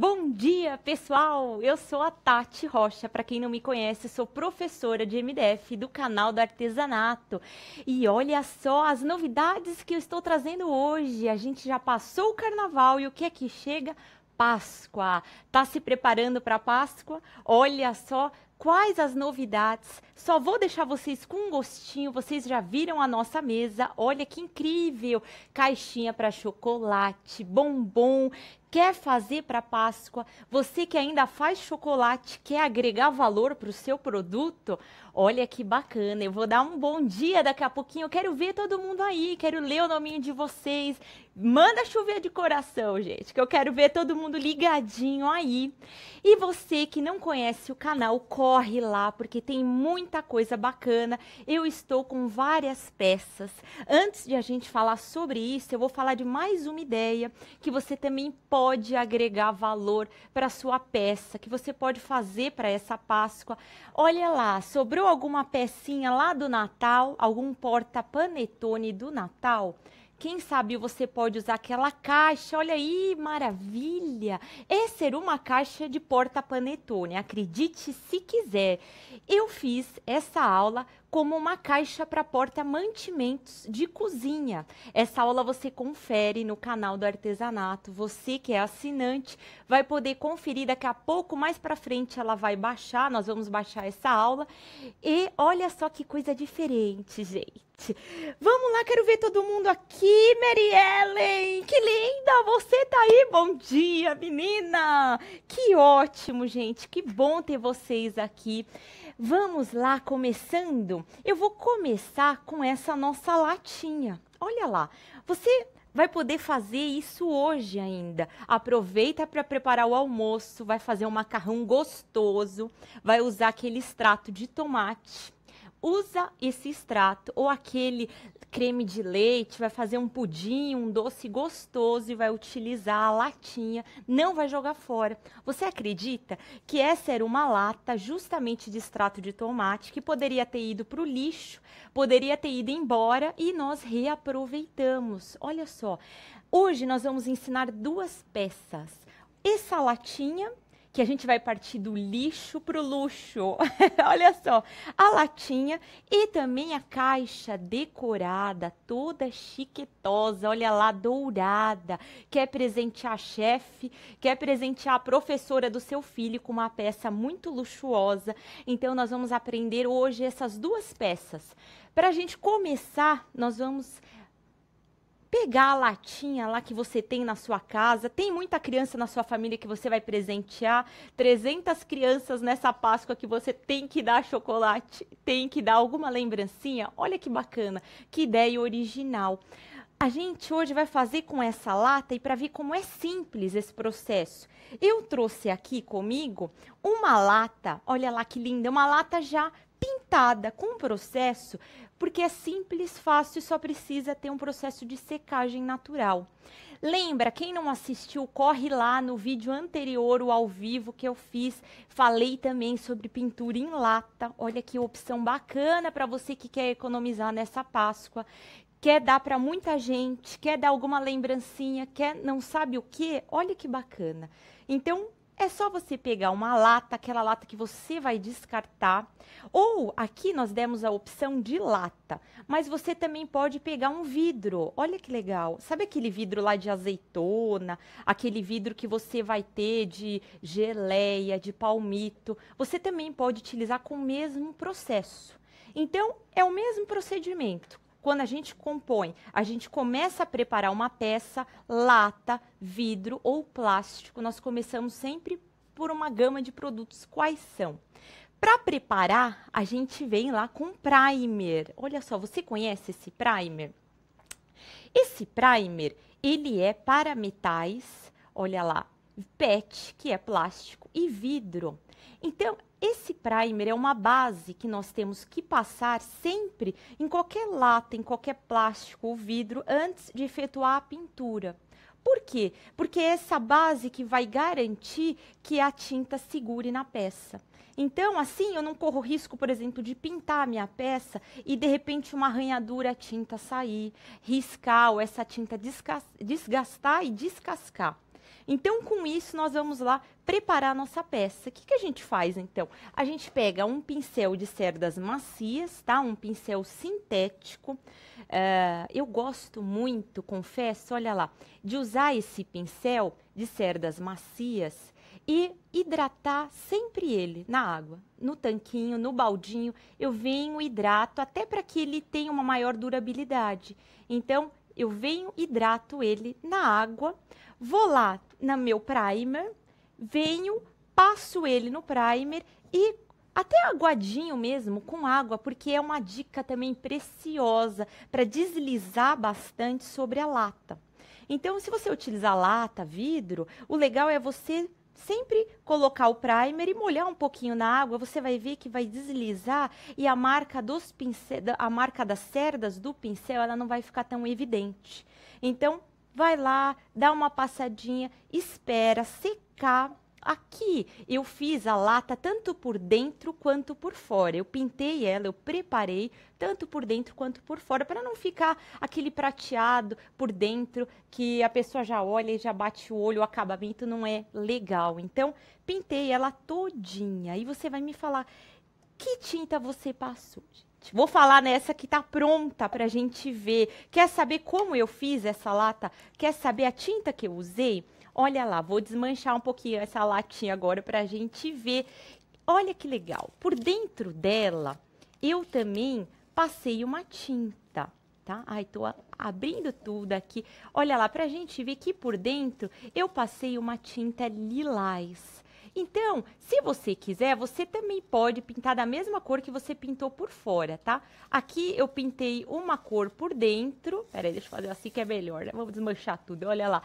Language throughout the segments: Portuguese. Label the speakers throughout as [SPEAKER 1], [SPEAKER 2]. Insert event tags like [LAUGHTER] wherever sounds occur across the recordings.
[SPEAKER 1] Bom dia, pessoal! Eu sou a Tati Rocha. Para quem não me conhece, sou professora de MDF do canal do Artesanato. E olha só as novidades que eu estou trazendo hoje. A gente já passou o carnaval e o que é que chega? Páscoa. Tá se preparando para Páscoa? Olha só quais as novidades. Só vou deixar vocês com um gostinho. Vocês já viram a nossa mesa? Olha que incrível! Caixinha para chocolate, bombom, quer fazer para Páscoa, você que ainda faz chocolate, quer agregar valor para o seu produto, olha que bacana. Eu vou dar um bom dia daqui a pouquinho. Eu quero ver todo mundo aí, quero ler o nominho de vocês. Manda chover de coração, gente, que eu quero ver todo mundo ligadinho aí. E você que não conhece o canal, corre lá, porque tem muita coisa bacana. Eu estou com várias peças. Antes de a gente falar sobre isso, eu vou falar de mais uma ideia que você também pode pode agregar valor para sua peça, que você pode fazer para essa Páscoa. Olha lá, sobrou alguma pecinha lá do Natal, algum porta panetone do Natal? Quem sabe você pode usar aquela caixa, olha aí, maravilha! É ser uma caixa de porta panetone, acredite se quiser. Eu fiz essa aula como uma caixa para porta-mantimentos de cozinha. Essa aula você confere no canal do Artesanato. Você que é assinante vai poder conferir daqui a pouco, mais para frente ela vai baixar, nós vamos baixar essa aula. E olha só que coisa diferente, gente. Vamos lá, quero ver todo mundo aqui, Mary Ellen! Que linda! Você tá aí? Bom dia, menina! Que ótimo, gente! Que bom ter vocês aqui. Vamos lá, começando. Eu vou começar com essa nossa latinha. Olha lá, você vai poder fazer isso hoje ainda. Aproveita para preparar o almoço, vai fazer um macarrão gostoso, vai usar aquele extrato de tomate usa esse extrato ou aquele creme de leite, vai fazer um pudim, um doce gostoso e vai utilizar a latinha, não vai jogar fora. Você acredita que essa era uma lata justamente de extrato de tomate que poderia ter ido para o lixo, poderia ter ido embora e nós reaproveitamos? Olha só, hoje nós vamos ensinar duas peças. Essa latinha que a gente vai partir do lixo para o luxo. [LAUGHS] Olha só, a latinha e também a caixa decorada, toda chiquetosa, olha lá, dourada. Quer presentear a chefe, quer presentear a professora do seu filho com uma peça muito luxuosa. Então, nós vamos aprender hoje essas duas peças. Para a gente começar, nós vamos pegar a latinha lá que você tem na sua casa. Tem muita criança na sua família que você vai presentear. 300 crianças nessa Páscoa que você tem que dar chocolate, tem que dar alguma lembrancinha. Olha que bacana, que ideia original. A gente hoje vai fazer com essa lata e para ver como é simples esse processo. Eu trouxe aqui comigo uma lata, olha lá que linda, uma lata já pintada com um processo porque é simples, fácil e só precisa ter um processo de secagem natural. Lembra, quem não assistiu, corre lá no vídeo anterior, o ao vivo que eu fiz. Falei também sobre pintura em lata. Olha que opção bacana para você que quer economizar nessa Páscoa. Quer dar para muita gente, quer dar alguma lembrancinha, quer não sabe o que? Olha que bacana. Então, é só você pegar uma lata, aquela lata que você vai descartar, ou aqui nós demos a opção de lata, mas você também pode pegar um vidro. Olha que legal. Sabe aquele vidro lá de azeitona, aquele vidro que você vai ter de geleia, de palmito? Você também pode utilizar com o mesmo processo. Então, é o mesmo procedimento quando a gente compõe, a gente começa a preparar uma peça, lata, vidro ou plástico, nós começamos sempre por uma gama de produtos. Quais são? Para preparar, a gente vem lá com primer. Olha só, você conhece esse primer? Esse primer, ele é para metais, olha lá, PET, que é plástico, e vidro. Então, esse primer é uma base que nós temos que passar sempre em qualquer lata, em qualquer plástico ou vidro antes de efetuar a pintura. Por quê? Porque é essa base que vai garantir que a tinta segure na peça. Então, assim, eu não corro risco, por exemplo, de pintar a minha peça e de repente uma arranhadura a tinta sair, riscar ou essa tinta desgastar e descascar. Então, com isso, nós vamos lá preparar a nossa peça. O que, que a gente faz, então? A gente pega um pincel de cerdas macias, tá? Um pincel sintético. Uh, eu gosto muito, confesso, olha lá, de usar esse pincel de cerdas macias e hidratar sempre ele na água, no tanquinho, no baldinho. Eu venho, hidrato, até para que ele tenha uma maior durabilidade. Então, eu venho, hidrato ele na água, vou lá no meu primer, venho, passo ele no primer e até aguadinho mesmo, com água, porque é uma dica também preciosa para deslizar bastante sobre a lata. Então, se você utilizar lata, vidro, o legal é você sempre colocar o primer e molhar um pouquinho na água, você vai ver que vai deslizar e a marca dos pincel, a marca das cerdas do pincel, ela não vai ficar tão evidente. Então, vai lá, dá uma passadinha, espera secar Aqui eu fiz a lata tanto por dentro quanto por fora. Eu pintei ela, eu preparei tanto por dentro quanto por fora, para não ficar aquele prateado por dentro que a pessoa já olha e já bate o olho, o acabamento não é legal. Então, pintei ela todinha. E você vai me falar que tinta você passou, gente. Vou falar nessa que tá pronta pra gente ver. Quer saber como eu fiz essa lata? Quer saber a tinta que eu usei? Olha lá, vou desmanchar um pouquinho essa latinha agora para a gente ver. Olha que legal. Por dentro dela, eu também passei uma tinta, tá? Ai, tô abrindo tudo aqui. Olha lá, para a gente ver que por dentro eu passei uma tinta lilás. Então, se você quiser, você também pode pintar da mesma cor que você pintou por fora, tá? Aqui eu pintei uma cor por dentro. Peraí, deixa eu fazer assim que é melhor, né? Vamos desmanchar tudo, olha lá.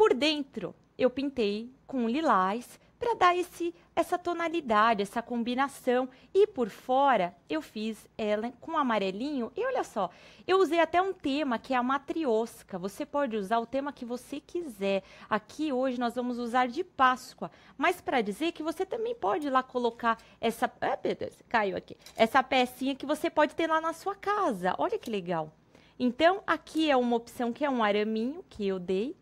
[SPEAKER 1] Por dentro, eu pintei com lilás para dar esse, essa tonalidade, essa combinação. E por fora, eu fiz ela com amarelinho. E olha só, eu usei até um tema que é a matriosca. Você pode usar o tema que você quiser. Aqui hoje nós vamos usar de Páscoa. Mas para dizer que você também pode lá colocar essa... Ah, meu Deus, caiu aqui. Essa pecinha que você pode ter lá na sua casa. Olha que legal. Então, aqui é uma opção que é um araminho que eu dei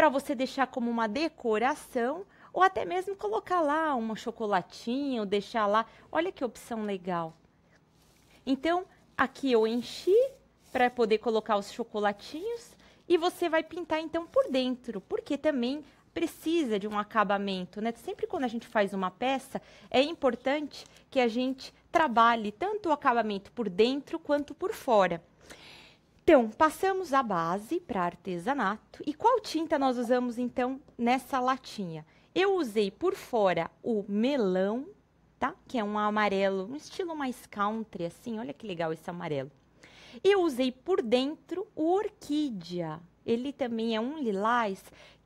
[SPEAKER 1] para você deixar como uma decoração ou até mesmo colocar lá uma chocolatinha ou deixar lá. Olha que opção legal. Então, aqui eu enchi para poder colocar os chocolatinhos e você vai pintar então por dentro, porque também precisa de um acabamento, né? Sempre quando a gente faz uma peça, é importante que a gente trabalhe tanto o acabamento por dentro quanto por fora. Então, passamos a base para artesanato. E qual tinta nós usamos então nessa latinha? Eu usei por fora o melão, tá? Que é um amarelo, um estilo mais country assim. Olha que legal esse amarelo. E eu usei por dentro o orquídea. Ele também é um lilás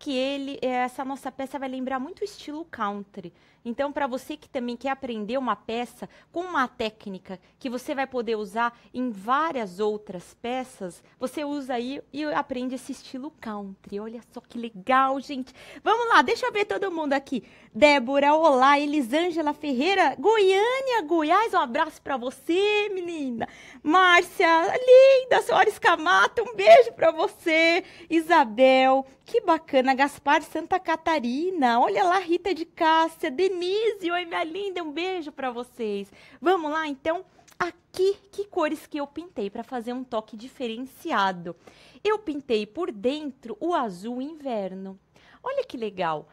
[SPEAKER 1] que ele, eh, essa nossa peça vai lembrar muito o estilo country. Então, para você que também quer aprender uma peça com uma técnica que você vai poder usar em várias outras peças, você usa aí e aprende esse estilo country. Olha só que legal, gente. Vamos lá, deixa eu ver todo mundo aqui. Débora, olá. Elisângela Ferreira, Goiânia, Goiás. Um abraço para você, menina. Márcia, linda. Soares Camato, um beijo para você. Isabel, que bacana. Gaspar de Santa Catarina. Olha lá, Rita de Cássia, Denise, oi minha linda, um beijo para vocês. Vamos lá, então, aqui que cores que eu pintei para fazer um toque diferenciado. Eu pintei por dentro o azul inverno. Olha que legal.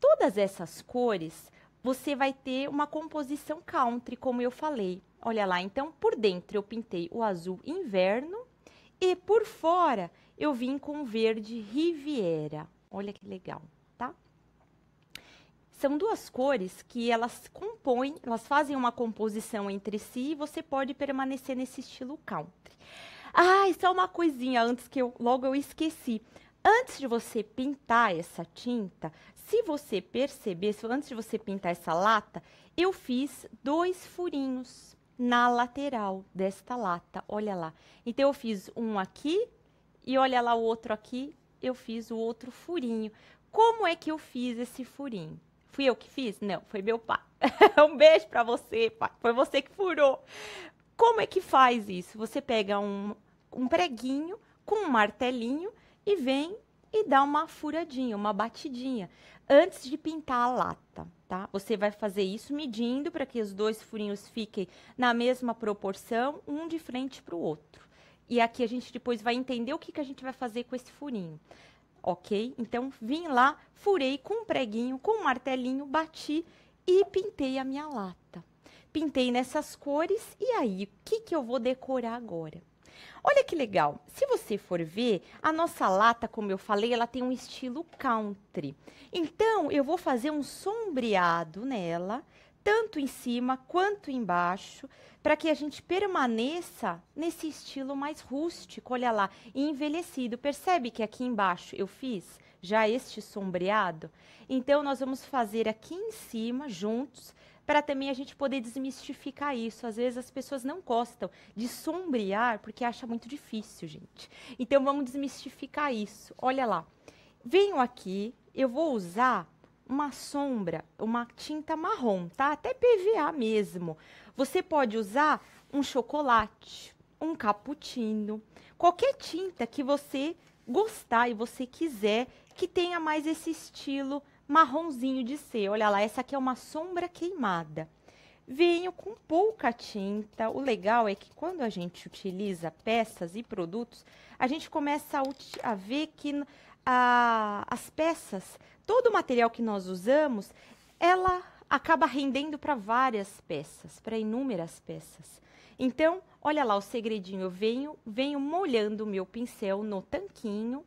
[SPEAKER 1] Todas essas cores você vai ter uma composição country, como eu falei. Olha lá, então por dentro eu pintei o azul inverno e por fora eu vim com verde Riviera. Olha que legal, tá? São duas cores que elas compõem, elas fazem uma composição entre si e você pode permanecer nesse estilo country. Ah, e só uma coisinha antes que eu logo eu esqueci. Antes de você pintar essa tinta, se você perceber, se, antes de você pintar essa lata, eu fiz dois furinhos na lateral desta lata, olha lá. Então eu fiz um aqui e olha lá o outro aqui eu fiz o outro furinho. Como é que eu fiz esse furinho? Fui eu que fiz? Não, foi meu pai. [LAUGHS] um beijo para você, pai. Foi você que furou. Como é que faz isso? Você pega um, um preguinho com um martelinho e vem e dá uma furadinha, uma batidinha, antes de pintar a lata, tá? Você vai fazer isso medindo para que os dois furinhos fiquem na mesma proporção, um de frente para o outro. E aqui a gente depois vai entender o que, que a gente vai fazer com esse furinho. Ok? Então, vim lá, furei com um preguinho, com um martelinho, bati e pintei a minha lata. Pintei nessas cores e aí, o que, que eu vou decorar agora? Olha que legal, se você for ver, a nossa lata, como eu falei, ela tem um estilo country. Então, eu vou fazer um sombreado nela, tanto em cima quanto embaixo, para que a gente permaneça nesse estilo mais rústico, olha lá, envelhecido. Percebe que aqui embaixo eu fiz já este sombreado? Então, nós vamos fazer aqui em cima, juntos, para também a gente poder desmistificar isso. Às vezes as pessoas não gostam de sombrear porque acha muito difícil, gente. Então, vamos desmistificar isso. Olha lá, venho aqui, eu vou usar uma sombra, uma tinta marrom, tá? Até PVA mesmo. Você pode usar um chocolate, um cappuccino, qualquer tinta que você gostar e você quiser que tenha mais esse estilo marronzinho de ser. Olha lá, essa aqui é uma sombra queimada. Venho com pouca tinta. O legal é que quando a gente utiliza peças e produtos, a gente começa a, a ver que a, as peças, todo o material que nós usamos, ela acaba rendendo para várias peças, para inúmeras peças. Então, olha lá o segredinho, eu venho, venho molhando o meu pincel no tanquinho,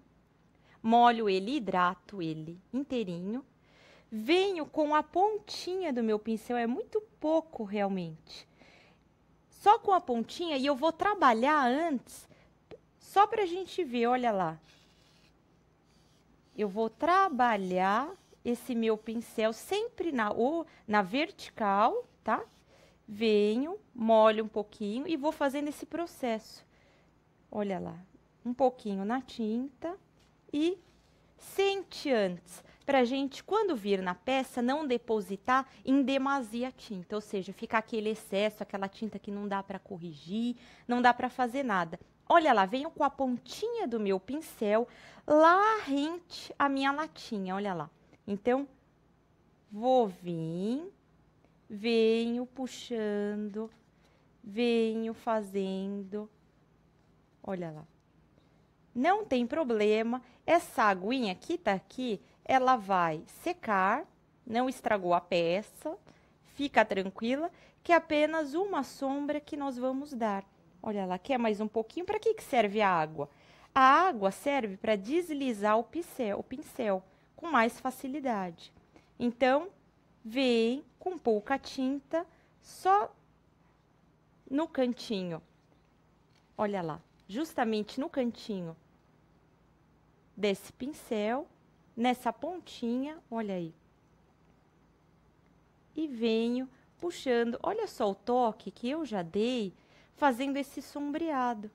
[SPEAKER 1] molho ele, hidrato ele inteirinho, venho com a pontinha do meu pincel, é muito pouco realmente, só com a pontinha e eu vou trabalhar antes, só para a gente ver, olha lá, eu vou trabalhar esse meu pincel sempre na, na vertical, tá? Venho, molho um pouquinho e vou fazendo esse processo. Olha lá, um pouquinho na tinta e sente antes, pra gente, quando vir na peça, não depositar em demasia tinta, ou seja, ficar aquele excesso, aquela tinta que não dá para corrigir, não dá para fazer nada. Olha lá, venho com a pontinha do meu pincel lá rente a minha latinha, olha lá. Então, vou vir, venho puxando, venho fazendo, olha lá. Não tem problema, essa aguinha que tá aqui, ela vai secar, não estragou a peça, fica tranquila, que é apenas uma sombra que nós vamos dar. Olha, lá, quer mais um pouquinho. Para que, que serve a água? A água serve para deslizar o pincel, o pincel com mais facilidade. Então, vem com pouca tinta, só no cantinho. Olha lá, justamente no cantinho desse pincel, nessa pontinha, olha aí. E venho puxando, olha só o toque que eu já dei fazendo esse sombreado.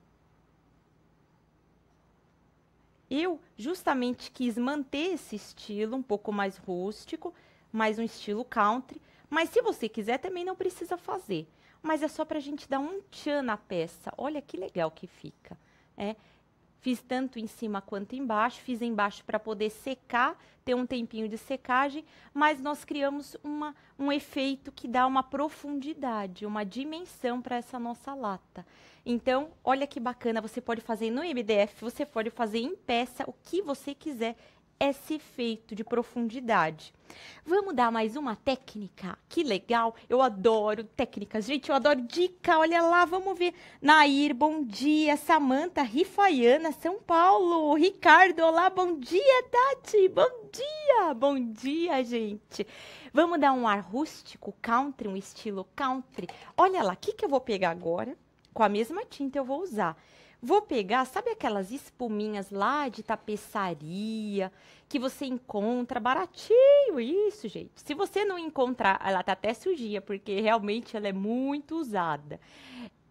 [SPEAKER 1] Eu justamente quis manter esse estilo um pouco mais rústico, mais um estilo country, mas se você quiser também não precisa fazer. Mas é só para a gente dar um tchan na peça. Olha que legal que fica. É, Fiz tanto em cima quanto embaixo, fiz embaixo para poder secar, ter um tempinho de secagem, mas nós criamos uma, um efeito que dá uma profundidade, uma dimensão para essa nossa lata. Então, olha que bacana, você pode fazer no MDF, você pode fazer em peça, o que você quiser esse efeito de profundidade. Vamos dar mais uma técnica? Que legal! Eu adoro técnicas, gente, eu adoro dica. Olha lá, vamos ver. Nair, bom dia. Samanta, Rifaiana, São Paulo. Ricardo, olá, bom dia, Tati. Bom dia, bom dia, gente. Vamos dar um ar rústico, country, um estilo country. Olha lá, o que, que eu vou pegar agora? Com a mesma tinta eu vou usar. Vou pegar, sabe aquelas espuminhas lá de tapeçaria que você encontra baratinho isso, gente. Se você não encontrar, ela tá até sujinha, porque realmente ela é muito usada.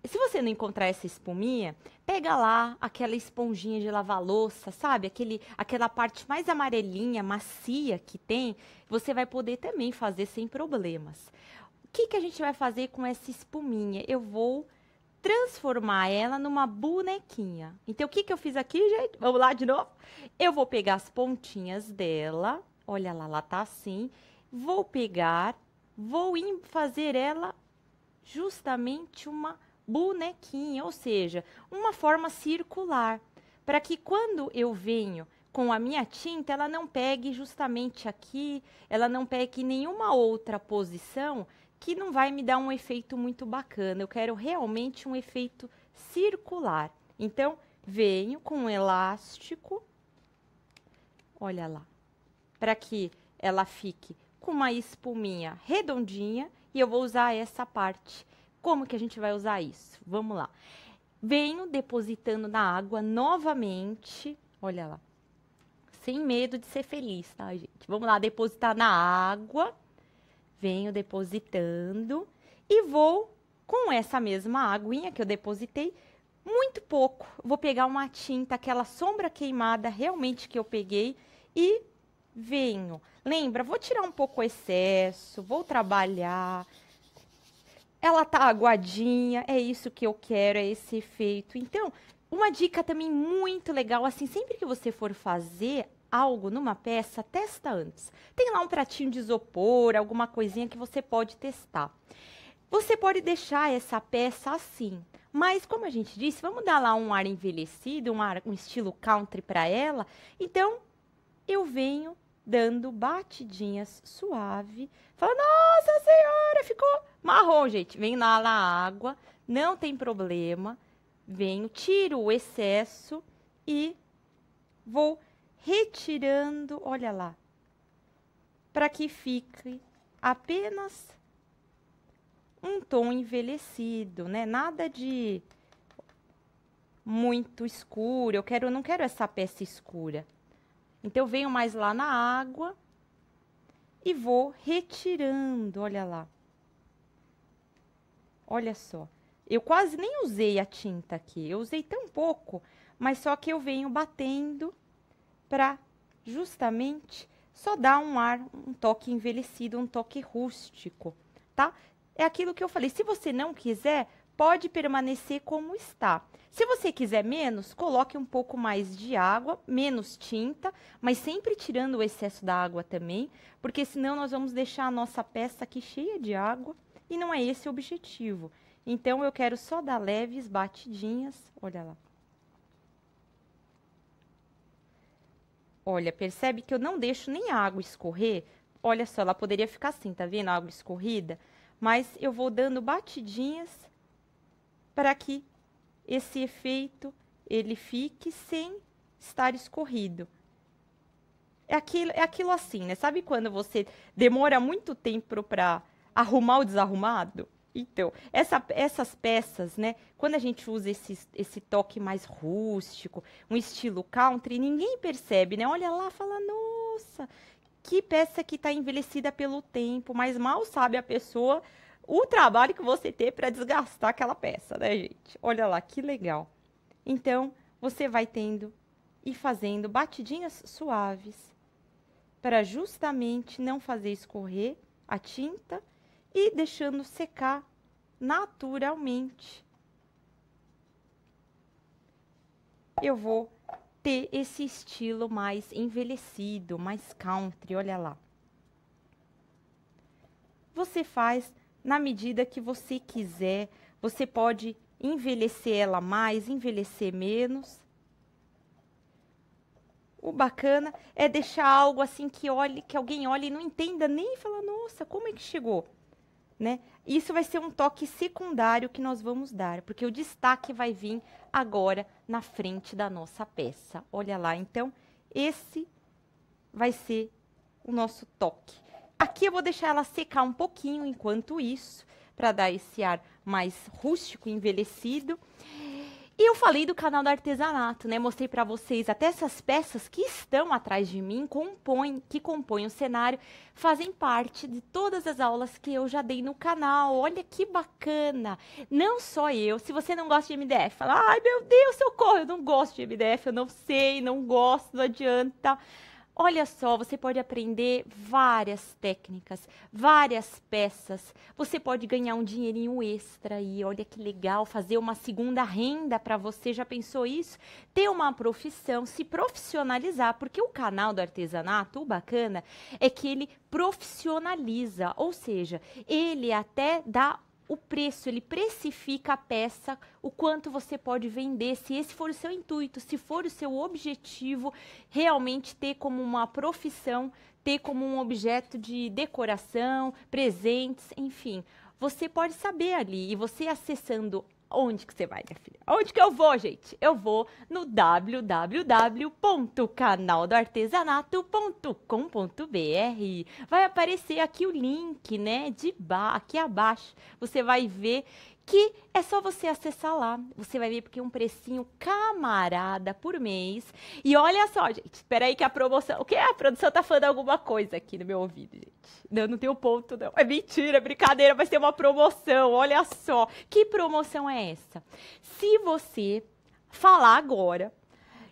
[SPEAKER 1] Se você não encontrar essa espuminha, pega lá aquela esponjinha de lavar louça, sabe? Aquele, aquela parte mais amarelinha, macia que tem, você vai poder também fazer sem problemas. O que, que a gente vai fazer com essa espuminha? Eu vou transformar ela numa bonequinha. Então, o que, que eu fiz aqui, gente? Vamos lá de novo? Eu vou pegar as pontinhas dela. Olha lá, ela tá assim. Vou pegar, vou fazer ela justamente uma bonequinha, ou seja, uma forma circular, para que quando eu venho com a minha tinta, ela não pegue justamente aqui, ela não pegue nenhuma outra posição que não vai me dar um efeito muito bacana. Eu quero realmente um efeito circular. Então, venho com um elástico, olha lá, para que ela fique com uma espuminha redondinha e eu vou usar essa parte. Como que a gente vai usar isso? Vamos lá. Venho depositando na água novamente, olha lá, sem medo de ser feliz, tá, gente? Vamos lá, depositar na água venho depositando e vou com essa mesma aguinha que eu depositei, muito pouco. Vou pegar uma tinta, aquela sombra queimada realmente que eu peguei e venho. Lembra, vou tirar um pouco o excesso, vou trabalhar. Ela tá aguadinha, é isso que eu quero, é esse efeito. Então, uma dica também muito legal, assim, sempre que você for fazer algo numa peça, testa antes. Tem lá um pratinho de isopor, alguma coisinha que você pode testar. Você pode deixar essa peça assim, mas como a gente disse, vamos dar lá um ar envelhecido, um, ar, um estilo country para ela. Então, eu venho dando batidinhas suave. Fala, nossa senhora, ficou marrom, gente. Vem lá na água, não tem problema. Venho, tiro o excesso e vou retirando, olha lá, para que fique apenas um tom envelhecido, né? Nada de muito escuro. Eu quero, eu não quero essa peça escura. Então eu venho mais lá na água e vou retirando, olha lá. Olha só. Eu quase nem usei a tinta aqui. Eu usei tão pouco, mas só que eu venho batendo para justamente só dar um ar, um toque envelhecido, um toque rústico, tá? É aquilo que eu falei. Se você não quiser, pode permanecer como está. Se você quiser menos, coloque um pouco mais de água, menos tinta, mas sempre tirando o excesso da água também, porque senão nós vamos deixar a nossa peça aqui cheia de água e não é esse o objetivo. Então eu quero só dar leves batidinhas, olha lá. Olha, percebe que eu não deixo nem a água escorrer? Olha só, ela poderia ficar assim, tá vendo? A água escorrida. Mas eu vou dando batidinhas para que esse efeito ele fique sem estar escorrido. É aquilo, é aquilo assim, né? Sabe quando você demora muito tempo para arrumar o desarrumado? Então, essa, essas peças, né? Quando a gente usa esse, esse toque mais rústico, um estilo country, ninguém percebe, né? Olha lá, fala, nossa, que peça que está envelhecida pelo tempo, mas mal sabe a pessoa o trabalho que você tem para desgastar aquela peça, né, gente? Olha lá, que legal. Então, você vai tendo e fazendo batidinhas suaves para justamente não fazer escorrer a tinta e deixando secar naturalmente. Eu vou ter esse estilo mais envelhecido, mais country, olha lá. Você faz na medida que você quiser, você pode envelhecer ela mais, envelhecer menos. O bacana é deixar algo assim que olhe, que alguém olhe e não entenda nem e fala: "Nossa, como é que chegou?" Né? Isso vai ser um toque secundário que nós vamos dar, porque o destaque vai vir agora na frente da nossa peça. Olha lá, então, esse vai ser o nosso toque. Aqui eu vou deixar ela secar um pouquinho enquanto isso, para dar esse ar mais rústico, envelhecido. E eu falei do canal do artesanato, né? Mostrei para vocês até essas peças que estão atrás de mim, compõem, que compõem o cenário, fazem parte de todas as aulas que eu já dei no canal. Olha que bacana! Não só eu, se você não gosta de MDF, fala: "Ai, meu Deus, socorro, eu não gosto de MDF, eu não sei, não gosto, não adianta". Olha só, você pode aprender várias técnicas, várias peças. Você pode ganhar um dinheirinho extra e olha que legal, fazer uma segunda renda para você. Já pensou isso? Ter uma profissão, se profissionalizar, porque o canal do artesanato, o bacana, é que ele profissionaliza, ou seja, ele até dá o preço, ele precifica a peça, o quanto você pode vender, se esse for o seu intuito, se for o seu objetivo, realmente ter como uma profissão, ter como um objeto de decoração, presentes, enfim. Você pode saber ali e você acessando Onde que você vai, minha filha? Onde que eu vou, gente? Eu vou no www.canaldoartesanato.com.br. Vai aparecer aqui o link, né, de ba aqui abaixo. Você vai ver que é só você acessar lá. Você vai ver porque é um precinho camarada por mês. E olha só, gente, espera aí que a promoção... O que é? A produção tá falando alguma coisa aqui no meu ouvido, gente. Não, não tem o ponto, não. É mentira, é brincadeira, mas tem uma promoção, olha só. Que promoção é essa? Se você falar agora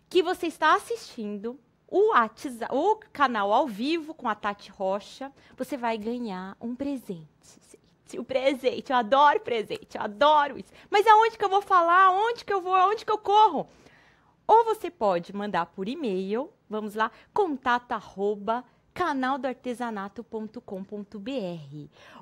[SPEAKER 1] que você está assistindo o, WhatsApp, o canal ao vivo com a Tati Rocha, você vai ganhar um presente o presente. Eu adoro presente, eu adoro isso. Mas aonde que eu vou falar? Aonde que eu vou? Aonde que eu corro? Ou você pode mandar por e-mail, vamos lá, contato arroba canaldoartesanato.com.br.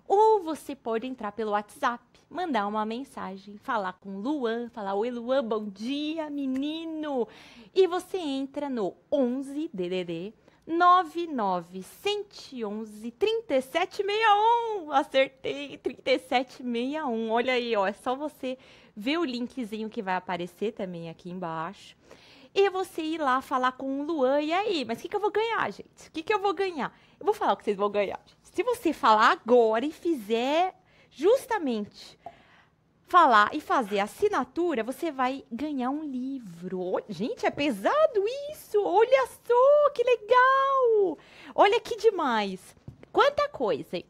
[SPEAKER 1] Ou você pode entrar pelo WhatsApp, mandar uma mensagem, falar com Luan, falar oi Luan, bom dia, menino. E você entra no 11 DDD 99 3761. Acertei, 3761. Olha aí, ó, é só você ver o linkzinho que vai aparecer também aqui embaixo. E você ir lá falar com o Luan. E aí, mas o que, que eu vou ganhar, gente? O que, que eu vou ganhar? Eu vou falar o que vocês vão ganhar. Gente. Se você falar agora e fizer justamente falar e fazer assinatura, você vai ganhar um livro. Gente, é pesado isso! Olha só, que legal! Olha que demais! Quanta coisa!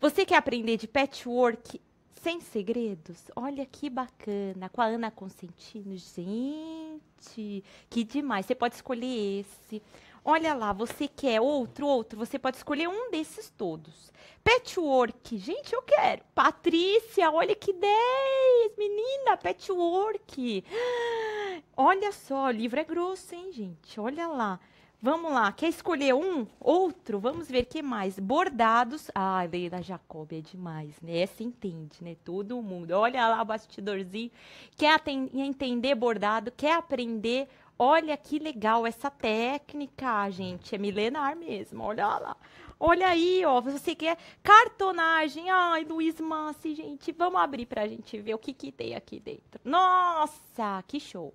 [SPEAKER 1] Você quer aprender de patchwork sem segredos? Olha que bacana! Com a Ana Consentino, gente, que demais! Você pode escolher esse. Olha lá, você quer outro, outro, você pode escolher um desses todos. Patchwork, gente, eu quero. Patrícia, olha que 10, menina, patchwork. Olha só, o livro é grosso, hein, gente? Olha lá. Vamos lá, quer escolher um, outro? Vamos ver que mais. Bordados. Ah, Leila Jacob é demais, né? Essa entende, né? Todo mundo. Olha lá o bastidorzinho. Quer entender bordado? Quer aprender Olha que legal essa técnica, gente. É milenar mesmo. Olha lá. Olha aí, ó. Você quer cartonagem. Ai, Luiz Mansi, gente. Vamos abrir pra gente ver o que, que tem aqui dentro. Nossa, que show.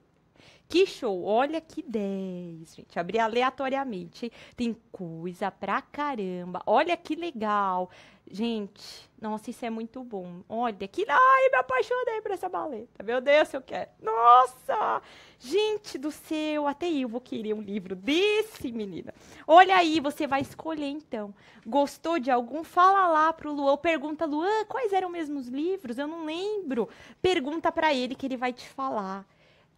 [SPEAKER 1] Que show. Olha que 10, gente. Abri aleatoriamente. Tem coisa pra caramba. Olha que legal. Gente, nossa, isso é muito bom. Olha, que ai, me apaixonei por essa baleta. Meu Deus, eu quero. Nossa! Gente do céu, até eu vou querer um livro desse, menina. Olha aí, você vai escolher então. Gostou de algum? Fala lá pro Luan, pergunta Luan, quais eram mesmo os livros? Eu não lembro. Pergunta para ele que ele vai te falar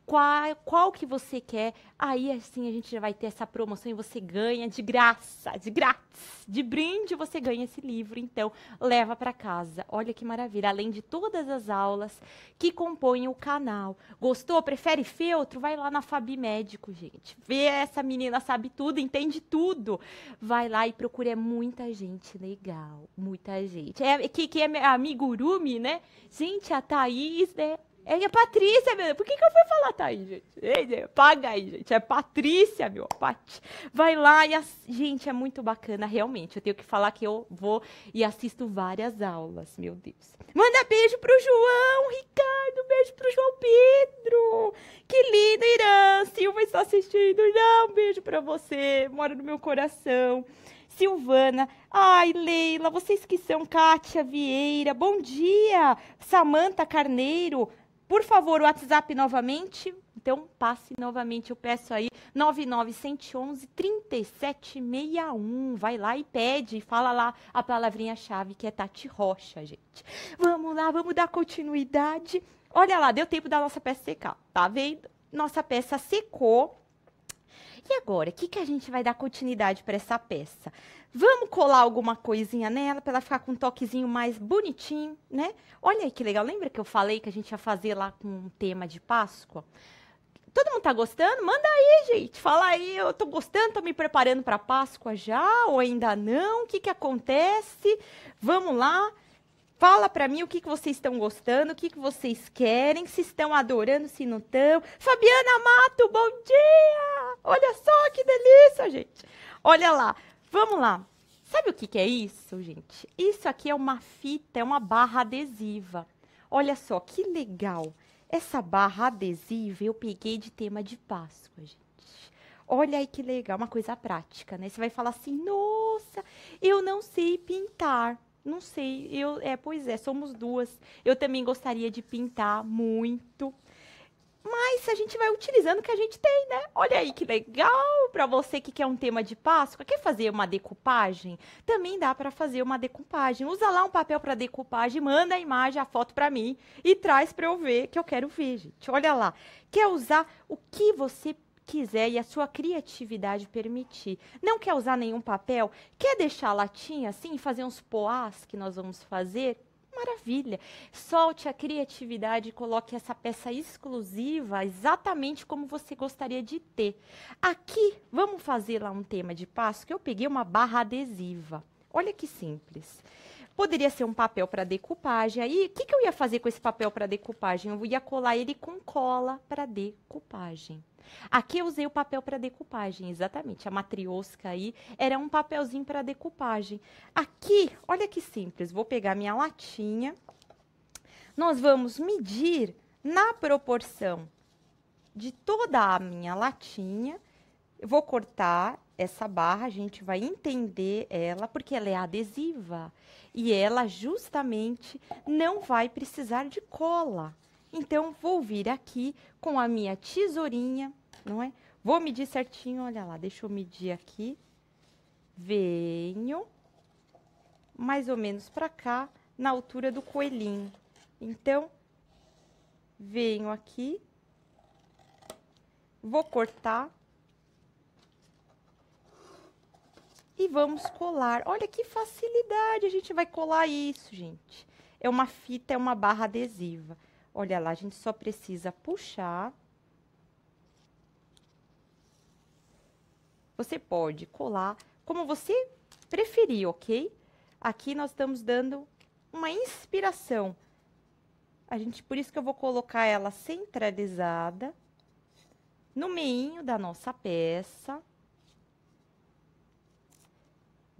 [SPEAKER 1] qual, qual que você quer, aí assim a gente já vai ter essa promoção e você ganha de graça, de grátis, de brinde você ganha esse livro, então leva para casa. Olha que maravilha, além de todas as aulas que compõem o canal. Gostou? Prefere feltro? Vai lá na Fabi Médico, gente. Vê essa menina sabe tudo, entende tudo. Vai lá e procure é muita gente legal, muita gente. É que que é a amigurumi, né? Gente, a Thaís, né? É a Patrícia, meu. Por que, que eu fui falar tá aí, gente? Ei, paga aí, gente. É Patrícia, meu. Pat... Vai lá e. Ass... Gente, é muito bacana, realmente. Eu tenho que falar que eu vou e assisto várias aulas, meu Deus. Manda beijo pro João, Ricardo. Beijo pro João Pedro. Que lindo, Irã. Silva está assistindo. Irã, um beijo pra você. Mora no meu coração. Silvana. Ai, Leila, vocês que são Kátia Vieira. Bom dia. Samanta Carneiro. Por favor, o WhatsApp novamente. Então, passe novamente. Eu peço aí 9911 3761. Vai lá e pede, fala lá a palavrinha-chave que é Tati Rocha, gente. Vamos lá, vamos dar continuidade. Olha lá, deu tempo da nossa peça secar, tá vendo? Nossa peça secou. E agora, o que, que a gente vai dar continuidade para essa peça? Vamos colar alguma coisinha nela para ela ficar com um toquezinho mais bonitinho, né? Olha aí que legal. Lembra que eu falei que a gente ia fazer lá com um tema de Páscoa? Todo mundo tá gostando? Manda aí, gente. Fala aí, eu tô gostando, tô me preparando para Páscoa já ou ainda não? O que que acontece? Vamos lá. Fala para mim o que, que vocês estão gostando, o que, que vocês querem, se estão adorando, se não estão. Fabiana Mato, bom dia! Olha só que delícia, gente. Olha lá, Vamos lá. Sabe o que, que é isso, gente? Isso aqui é uma fita, é uma barra adesiva. Olha só, que legal. Essa barra adesiva eu peguei de tema de Páscoa, gente. Olha aí que legal, uma coisa prática, né? Você vai falar assim, nossa, eu não sei pintar. Não sei, eu, é, pois é, somos duas. Eu também gostaria de pintar muito, mas a gente vai utilizando o que a gente tem, né? Olha aí que legal para você que quer um tema de Páscoa, quer fazer uma decupagem? Também dá para fazer uma decupagem. Usa lá um papel para decupagem, manda a imagem, a foto para mim e traz para eu ver que eu quero ver, gente. Olha lá. Quer usar o que você quiser e a sua criatividade permitir. Não quer usar nenhum papel? Quer deixar a latinha assim, fazer uns poás que nós vamos fazer? Maravilha! Solte a criatividade e coloque essa peça exclusiva exatamente como você gostaria de ter. Aqui, vamos fazer lá um tema de passo que eu peguei uma barra adesiva. Olha que simples. Poderia ser um papel para decupagem. Aí, o que, que eu ia fazer com esse papel para decupagem? Eu ia colar ele com cola para decupagem. Aqui eu usei o papel para decupagem, exatamente. A matriosca aí era um papelzinho para decupagem. Aqui, olha que simples. Vou pegar minha latinha. Nós vamos medir na proporção de toda a minha latinha. Eu vou cortar essa barra, a gente vai entender ela porque ela é adesiva e ela justamente não vai precisar de cola. Então, vou vir aqui com a minha tesourinha, não é? Vou medir certinho, olha lá, deixa eu medir aqui. Venho mais ou menos para cá, na altura do coelhinho. Então, venho aqui, vou cortar e vamos colar. Olha que facilidade, a gente vai colar isso, gente. É uma fita, é uma barra adesiva. Olha lá, a gente só precisa puxar. Você pode colar como você preferir, ok? Aqui nós estamos dando uma inspiração. A gente, por isso que eu vou colocar ela centralizada no meinho da nossa peça.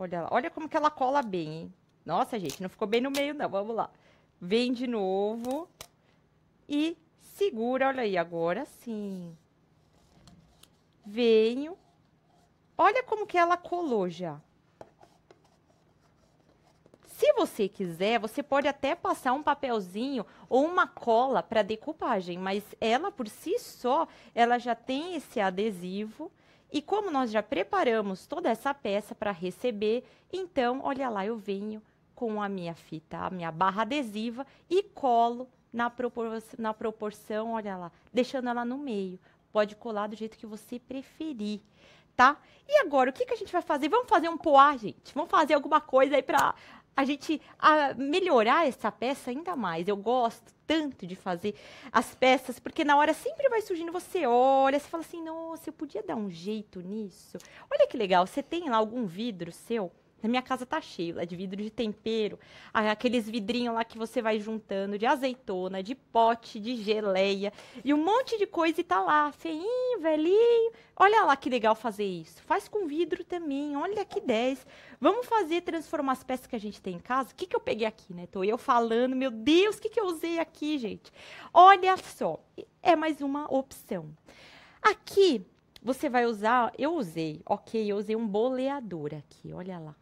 [SPEAKER 1] Olha lá. Olha como que ela cola bem, hein? Nossa, gente, não ficou bem no meio, não. Vamos lá. Vem de novo. E segura, olha aí, agora sim. Venho. Olha como que ela colou já. Se você quiser, você pode até passar um papelzinho ou uma cola para decupagem, mas ela por si só, ela já tem esse adesivo e como nós já preparamos toda essa peça para receber, então, olha lá, eu venho com a minha fita, a minha barra adesiva e colo na, propor na proporção, olha lá, deixando ela no meio. Pode colar do jeito que você preferir, tá? E agora, o que, que a gente vai fazer? Vamos fazer um poá, gente? Vamos fazer alguma coisa aí para a gente a melhorar essa peça ainda mais. Eu gosto tanto de fazer as peças, porque na hora sempre vai surgindo, você olha, você fala assim, nossa, eu podia dar um jeito nisso. Olha que legal, você tem lá algum vidro seu na minha casa tá cheio é de vidro de tempero, aqueles vidrinhos lá que você vai juntando de azeitona, de pote, de geleia e um monte de coisa e tá lá, feinho, velhinho. Olha lá que legal fazer isso. Faz com vidro também, olha que 10. Vamos fazer, transformar as peças que a gente tem em casa. O que, que eu peguei aqui, né? Tô eu falando, meu Deus, o que, que eu usei aqui, gente? Olha só, é mais uma opção. Aqui você vai usar, eu usei, ok, eu usei um boleador aqui, olha lá.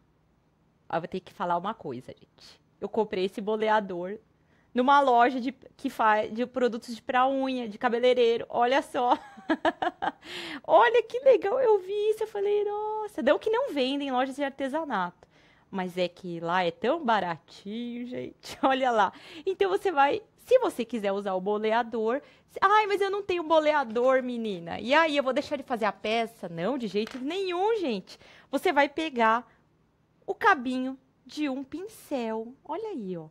[SPEAKER 1] Eu vou ter que falar uma coisa, gente. Eu comprei esse boleador numa loja de, que faz de produtos de pra unha, de cabeleireiro. Olha só. [LAUGHS] Olha que legal, eu vi isso. Eu falei, nossa, o que não vendem lojas de artesanato. Mas é que lá é tão baratinho, gente. [LAUGHS] Olha lá. Então você vai. Se você quiser usar o boleador. Ai, mas eu não tenho boleador, menina. E aí, eu vou deixar de fazer a peça? Não, de jeito nenhum, gente. Você vai pegar o cabinho de um pincel. Olha aí, ó.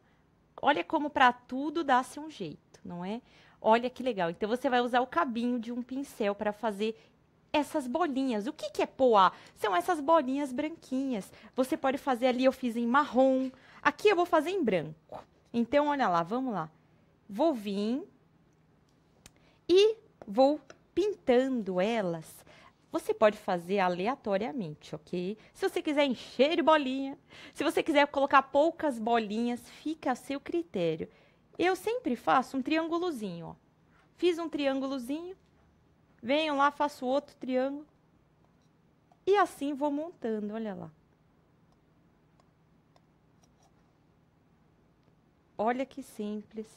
[SPEAKER 1] Olha como para tudo dá-se um jeito, não é? Olha que legal. Então você vai usar o cabinho de um pincel para fazer essas bolinhas. O que, que é poá? São essas bolinhas branquinhas. Você pode fazer ali, eu fiz em marrom. Aqui eu vou fazer em branco. Então, olha lá, vamos lá. Vou vir e vou pintando elas você pode fazer aleatoriamente, ok? Se você quiser encher de bolinha, se você quiser colocar poucas bolinhas, fica a seu critério. Eu sempre faço um triângulozinho, ó. Fiz um triângulozinho, venho lá, faço outro triângulo. E assim vou montando, olha lá. Olha que simples.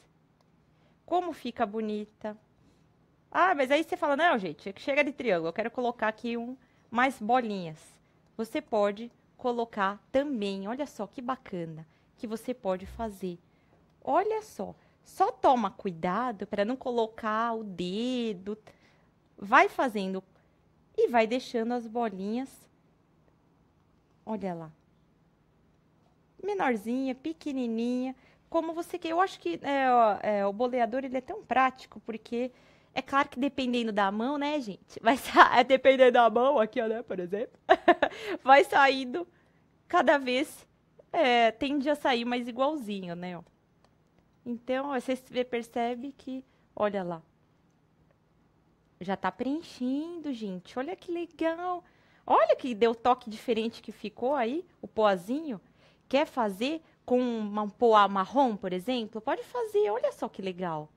[SPEAKER 1] Como fica bonita. Ah, mas aí você fala, não, gente, chega de triângulo, eu quero colocar aqui um mais bolinhas. Você pode colocar também, olha só que bacana, que você pode fazer. Olha só, só toma cuidado para não colocar o dedo. Vai fazendo e vai deixando as bolinhas. Olha lá. Menorzinha, pequenininha, como você quer. Eu acho que é, é, o boleador ele é tão prático porque é claro que dependendo da mão, né, gente? Vai sair, [LAUGHS] é dependendo da mão aqui, ó, né, por exemplo. [LAUGHS] vai saindo cada vez, é, tende a sair mais igualzinho, né, ó. Então, ó, você percebe que, olha lá. Já tá preenchendo, gente. Olha que legal. Olha que deu toque diferente que ficou aí, o poazinho. Quer fazer com um poá marrom, por exemplo? Pode fazer, olha só que legal.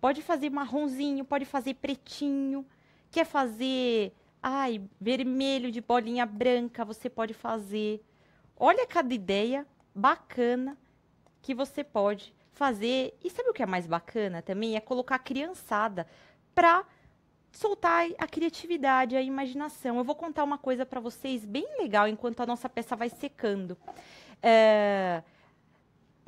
[SPEAKER 1] Pode fazer marronzinho, pode fazer pretinho. Quer fazer, ai, vermelho de bolinha branca, você pode fazer. Olha cada ideia bacana que você pode fazer. E sabe o que é mais bacana também? É colocar a criançada para soltar a criatividade, a imaginação. Eu vou contar uma coisa para vocês bem legal enquanto a nossa peça vai secando. É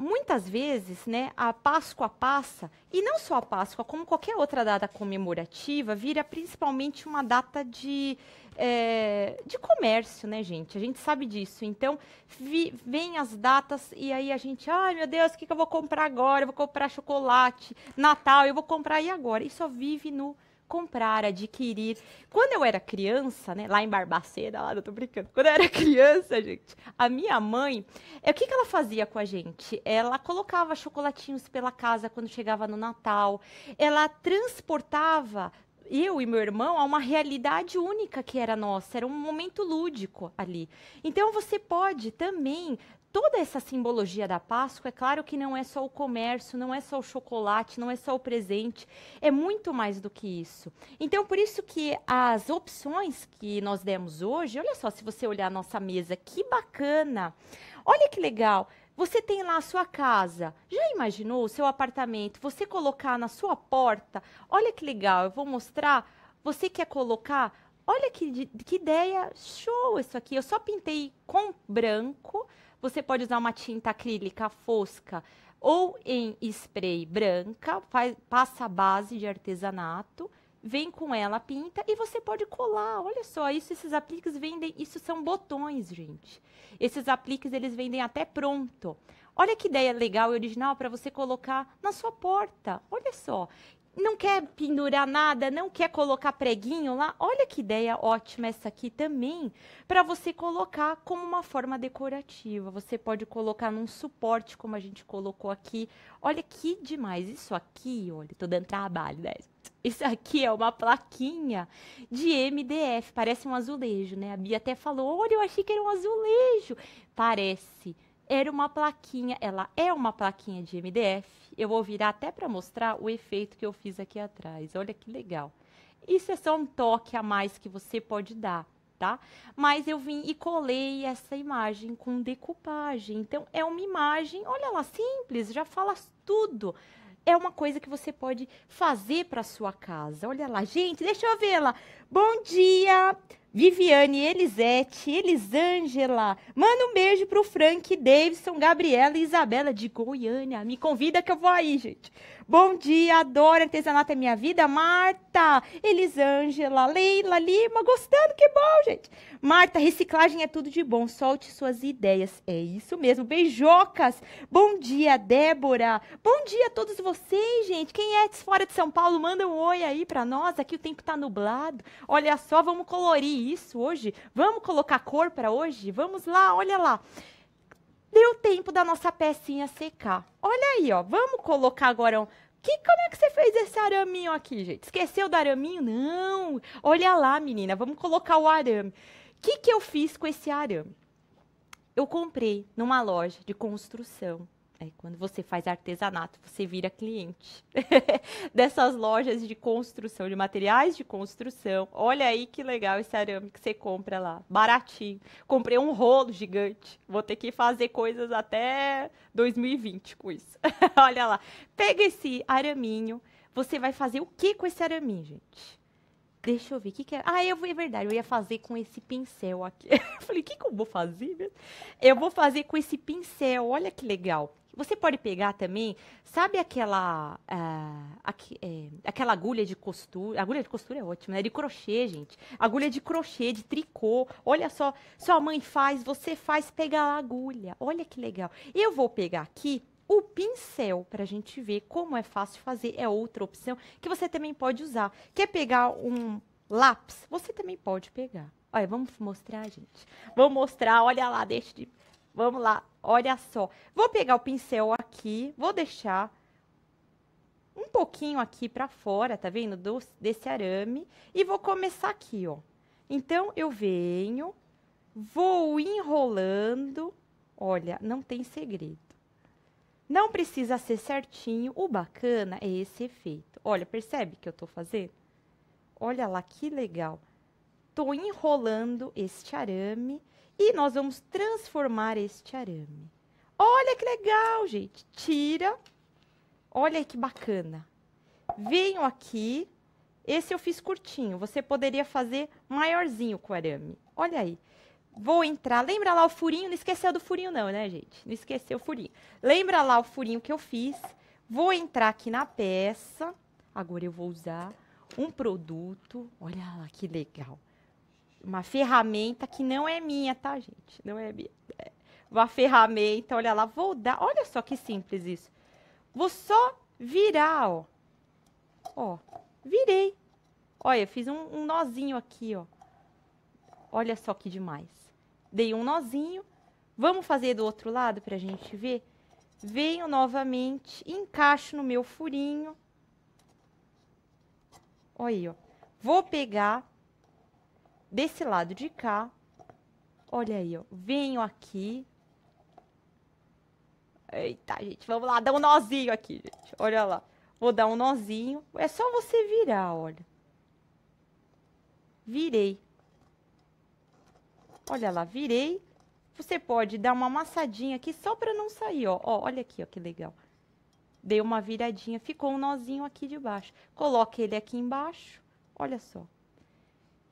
[SPEAKER 1] muitas vezes, né, a Páscoa passa, e não só a Páscoa, como qualquer outra data comemorativa, vira principalmente uma data de, é, de comércio, né, gente? A gente sabe disso. Então, vi, vem as datas e aí a gente, ai meu Deus, o que, que eu vou comprar agora? Eu vou comprar chocolate, Natal, eu vou comprar aí agora? E só vive no comprar, adquirir. Quando eu era criança, né, lá em Barbacena, lá, eu tô brincando. Quando eu era [LAUGHS] criança, gente, a minha mãe, é, o que, que ela fazia com a gente? Ela colocava chocolatinhos pela casa quando chegava no Natal. Ela transportava eu e meu irmão a uma realidade única que era nossa, era um momento lúdico ali. Então você pode também toda essa simbologia da Páscoa, é claro que não é só o comércio, não é só o chocolate, não é só o presente, é muito mais do que isso. Então, por isso que as opções que nós demos hoje, olha só, se você olhar a nossa mesa, que bacana! Olha que legal! Você tem lá a sua casa. Já imaginou o seu apartamento? Você colocar na sua porta? Olha que legal, eu vou mostrar. Você quer colocar? Olha que, que ideia, show isso aqui. Eu só pintei com branco, você pode usar uma tinta acrílica fosca ou em spray branca, faz, passa a base de artesanato, vem com ela, pinta e você pode colar. Olha só, isso esses apliques vendem, isso são botões, gente. Esses apliques eles vendem até pronto. Olha que ideia legal e original para você colocar na sua porta. Olha só, não quer pendurar nada, não quer colocar preguinho lá, olha que ideia ótima essa aqui também, para você colocar como uma forma decorativa. Você pode colocar num suporte, como a gente colocou aqui. Olha que demais isso aqui, olha, tô dando trabalho, né? Isso aqui é uma plaquinha de MDF, parece um azulejo, né? A Bia até falou: "Olha, eu achei que era um azulejo". Parece era uma plaquinha, ela é uma plaquinha de MDF. Eu vou virar até para mostrar o efeito que eu fiz aqui atrás. Olha que legal. Isso é só um toque a mais que você pode dar, tá? Mas eu vim e colei essa imagem com decupagem. Então, é uma imagem, olha lá, simples, já fala tudo. É uma coisa que você pode fazer para sua casa. Olha lá, gente, deixa eu vê-la. Bom dia! Viviane, Elisete, Elisângela. Manda um beijo pro Frank, Davidson, Gabriela e Isabela de Goiânia. Me convida que eu vou aí, gente. Bom dia, adoro artesanato é minha vida. Marta, Elisângela, Leila Lima, gostando, que bom, gente. Marta, reciclagem é tudo de bom, solte suas ideias. É isso mesmo, beijocas. Bom dia, Débora. Bom dia a todos vocês, gente. Quem é de fora de São Paulo, manda um oi aí para nós. Aqui o tempo tá nublado. Olha só, vamos colorir isso hoje. Vamos colocar cor para hoje? Vamos lá, olha lá. Deu tempo da nossa pecinha secar. Olha aí, ó. Vamos colocar agora um... Que, como é que você fez esse araminho aqui, gente? Esqueceu do araminho? Não! Olha lá, menina, vamos colocar o arame. O que, que eu fiz com esse arame? Eu comprei numa loja de construção é quando você faz artesanato, você vira cliente [LAUGHS] dessas lojas de construção, de materiais de construção. Olha aí que legal esse arame que você compra lá, baratinho. Comprei um rolo gigante. Vou ter que fazer coisas até 2020 com isso. [LAUGHS] Olha lá. Pega esse araminho. Você vai fazer o que com esse araminho, gente? deixa eu ver, o que, que é? Ah, eu vou, é verdade, eu ia fazer com esse pincel aqui. [LAUGHS] eu falei, o que, que eu vou fazer? Eu vou fazer com esse pincel, olha que legal. Você pode pegar também, sabe aquela é, é, aquela agulha de costura, agulha de costura é ótima, né? É de crochê, gente. Agulha de crochê, de tricô. Olha só, sua mãe faz, você faz, pega a agulha. Olha que legal. Eu vou pegar aqui o pincel para a gente ver como é fácil fazer. É outra opção que você também pode usar. Quer pegar um lápis? Você também pode pegar. Olha, vamos mostrar, gente. Vamos mostrar, olha lá, deixa de... Vamos lá. Olha só. Vou pegar o pincel aqui, vou deixar um pouquinho aqui para fora, tá vendo? Do, desse arame. E vou começar aqui, ó. Então, eu venho, vou enrolando. Olha, não tem segredo. Não precisa ser certinho. O bacana é esse efeito. Olha, percebe que eu tô fazendo? Olha lá que legal. Tô enrolando este arame e nós vamos transformar este arame. Olha que legal, gente. Tira. Olha que bacana. Venho aqui. Esse eu fiz curtinho. Você poderia fazer maiorzinho com o arame. Olha aí. Vou entrar. Lembra lá o furinho? Não esqueceu do furinho não, né, gente? Não esqueceu o furinho. Lembra lá o furinho que eu fiz. Vou entrar aqui na peça. Agora eu vou usar um produto. Olha lá que legal uma ferramenta que não é minha, tá, gente? Não é minha. É uma ferramenta, olha lá, vou dar. Olha só que simples isso. Vou só virar, ó. Ó, virei. Olha, fiz um, um nozinho aqui, ó. Olha só que demais. Dei um nozinho. Vamos fazer do outro lado pra gente ver? Venho novamente, encaixo no meu furinho. Olha aí, ó. Vou pegar desse lado de cá. Olha aí, ó. Venho aqui. Eita, gente, vamos lá, dá um nozinho aqui, gente. Olha lá. Vou dar um nozinho. É só você virar, olha. Virei. Olha lá, virei. Você pode dar uma amassadinha aqui só pra não sair, ó. ó olha aqui, ó, que legal. Dei uma viradinha, ficou um nozinho aqui de baixo. Coloca ele aqui embaixo. Olha só.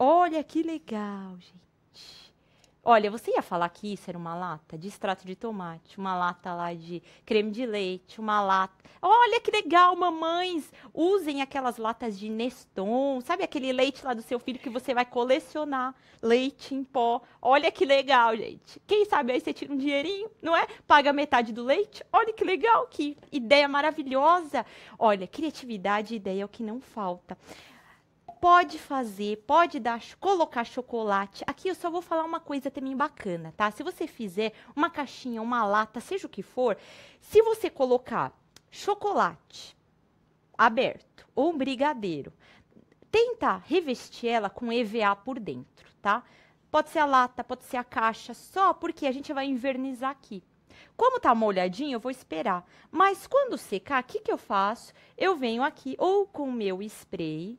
[SPEAKER 1] Olha que legal, gente. Olha, você ia falar que isso era uma lata de extrato de tomate, uma lata lá de creme de leite, uma lata. Olha que legal, mamães! Usem aquelas latas de Neston, sabe aquele leite lá do seu filho que você vai colecionar? Leite em pó. Olha que legal, gente. Quem sabe aí você tira um dinheirinho, não é? Paga metade do leite. Olha que legal, que ideia maravilhosa. Olha, criatividade e é ideia é o que não falta pode fazer, pode dar, colocar chocolate. Aqui eu só vou falar uma coisa também bacana, tá? Se você fizer uma caixinha, uma lata, seja o que for, se você colocar chocolate aberto ou um brigadeiro, tenta revestir ela com EVA por dentro, tá? Pode ser a lata, pode ser a caixa, só porque a gente vai invernizar aqui. Como tá molhadinho, eu vou esperar. Mas quando secar, o que, que eu faço? Eu venho aqui ou com o meu spray,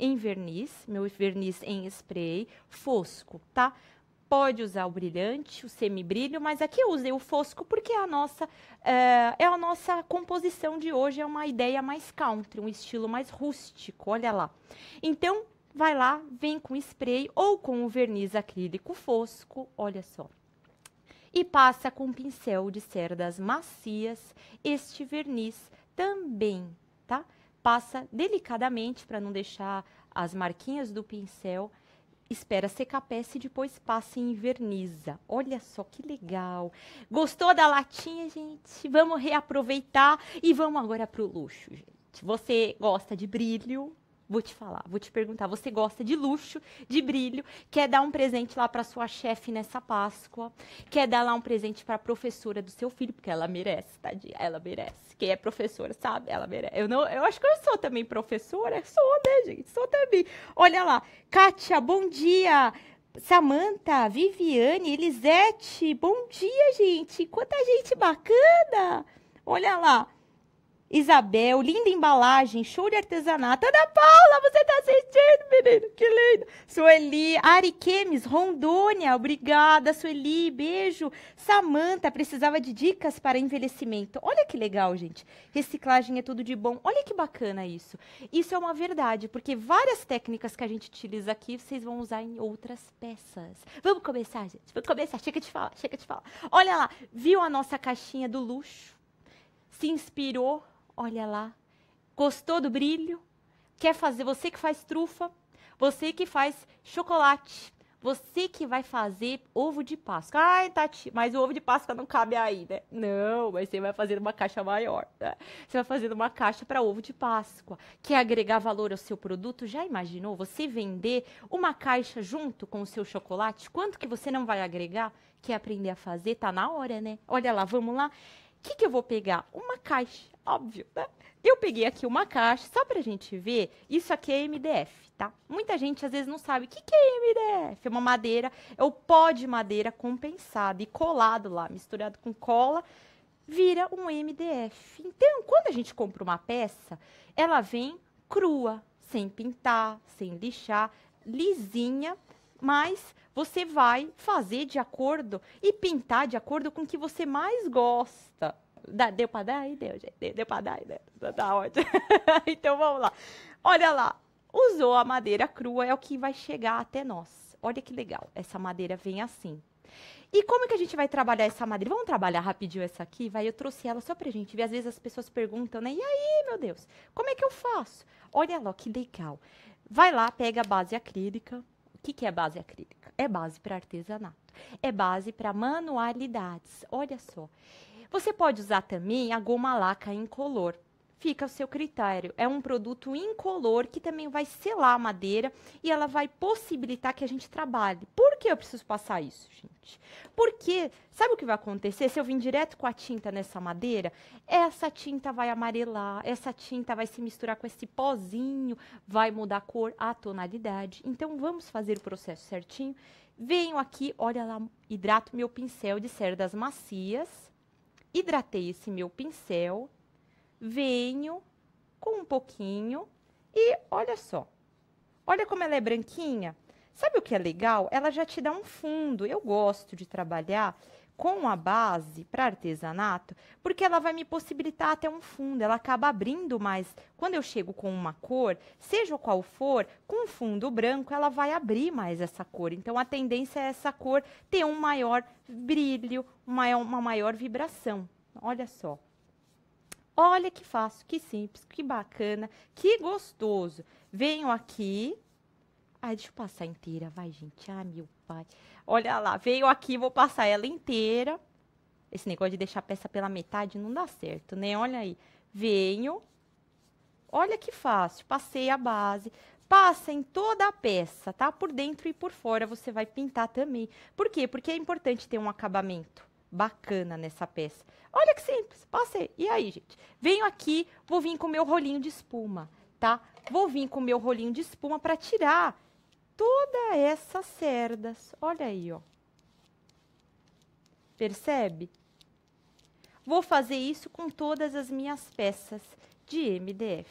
[SPEAKER 1] em verniz, meu verniz em spray fosco, tá? Pode usar o brilhante, o semibrilho, mas aqui eu usei o fosco porque a nossa, é, é a nossa composição de hoje, é uma ideia mais country, um estilo mais rústico, olha lá. Então, vai lá, vem com spray ou com o verniz acrílico fosco, olha só e passa com um pincel de cerdas macias este verniz também, tá? passa delicadamente para não deixar as marquinhas do pincel, espera secar a peça e depois passa e verniza. Olha só que legal. Gostou da latinha, gente? Vamos reaproveitar e vamos agora para o luxo, gente. Você gosta de brilho, Vou te falar, vou te perguntar. Você gosta de luxo, de brilho, quer dar um presente lá para sua chefe nessa Páscoa, quer dar lá um presente para a professora do seu filho, porque ela merece, tadinha, ela merece. Quem é professora sabe, ela merece. Eu, não, eu acho que eu sou também professora, sou, né, gente? Sou também. Olha lá, Kátia, bom dia! Samanta, Viviane, Elisete, bom dia, gente! Quanta gente bacana! Olha lá! Isabel, linda embalagem, show de artesanato. Ana Paula, você tá assistindo, menino? Que lindo. Sueli, Ari Kemes, Rondônia, obrigada, Sueli, beijo. Samanta, precisava de dicas para envelhecimento. Olha que legal, gente. Reciclagem é tudo de bom. Olha que bacana isso. Isso é uma verdade, porque várias técnicas que a gente utiliza aqui, vocês vão usar em outras peças. Vamos começar, gente. Vamos começar. Chega de falar, chega de falar. Olha lá, viu a nossa caixinha do luxo? Se inspirou Olha lá. Gostou do brilho? Quer fazer? Você que faz trufa, você que faz chocolate, você que vai fazer ovo de Páscoa. Ai, Tati, mas o ovo de Páscoa não cabe aí, né? Não, mas você vai fazer uma caixa maior, né? Você vai fazer uma caixa para ovo de Páscoa. Quer agregar valor ao seu produto? Já imaginou você vender uma caixa junto com o seu chocolate? Quanto que você não vai agregar? Quer aprender a fazer? Tá na hora, né? Olha lá, vamos lá. O que, que eu vou pegar? Uma caixa. Óbvio, né? Eu peguei aqui uma caixa, só pra gente ver, isso aqui é MDF, tá? Muita gente às vezes não sabe o que, que é MDF. É uma madeira, é o pó de madeira compensado e colado lá, misturado com cola, vira um MDF. Então, quando a gente compra uma peça, ela vem crua, sem pintar, sem lixar, lisinha, mas você vai fazer de acordo e pintar de acordo com o que você mais gosta. Dá, deu para dar? E deu, gente. Deu, deu para dar? E deu. Tá, tá ótimo. [LAUGHS] então vamos lá. Olha lá. Usou a madeira crua, é o que vai chegar até nós. Olha que legal. Essa madeira vem assim. E como que a gente vai trabalhar essa madeira? Vamos trabalhar rapidinho essa aqui, vai? Eu trouxe ela só pra gente ver. Às vezes as pessoas perguntam, né? E aí, meu Deus, como é que eu faço? Olha lá, que legal. Vai lá, pega a base acrílica. O que, que é base acrílica? É base para artesanato. É base para manualidades. Olha só. Você pode usar também a goma laca incolor. Fica ao seu critério. É um produto incolor que também vai selar a madeira e ela vai possibilitar que a gente trabalhe. Por que eu preciso passar isso, gente? Porque sabe o que vai acontecer? Se eu vim direto com a tinta nessa madeira, essa tinta vai amarelar, essa tinta vai se misturar com esse pozinho, vai mudar a cor, a tonalidade. Então vamos fazer o processo certinho. Venho aqui, olha lá, hidrato meu pincel de cerdas macias hidratei esse meu pincel, venho com um pouquinho e olha só. Olha como ela é branquinha. Sabe o que é legal? Ela já te dá um fundo. Eu gosto de trabalhar com a base para artesanato, porque ela vai me possibilitar até um fundo, ela acaba abrindo mais. Quando eu chego com uma cor, seja qual for, com fundo branco, ela vai abrir mais essa cor. Então a tendência é essa cor ter um maior brilho, uma, uma maior vibração. Olha só. Olha que fácil, que simples, que bacana, que gostoso. Venho aqui, Ai, deixa eu passar inteira, vai, gente. Ah, meu pai. Olha lá, veio aqui, vou passar ela inteira. Esse negócio de deixar a peça pela metade não dá certo, né? Olha aí. Venho. Olha que fácil. Passei a base. Passa em toda a peça, tá? Por dentro e por fora você vai pintar também. Por quê? Porque é importante ter um acabamento bacana nessa peça. Olha que simples. Passei. E aí, gente? Venho aqui, vou vir com o meu rolinho de espuma, tá? Vou vir com o meu rolinho de espuma para tirar todas essas cerdas. Olha aí, ó. Percebe? Vou fazer isso com todas as minhas peças de MDF.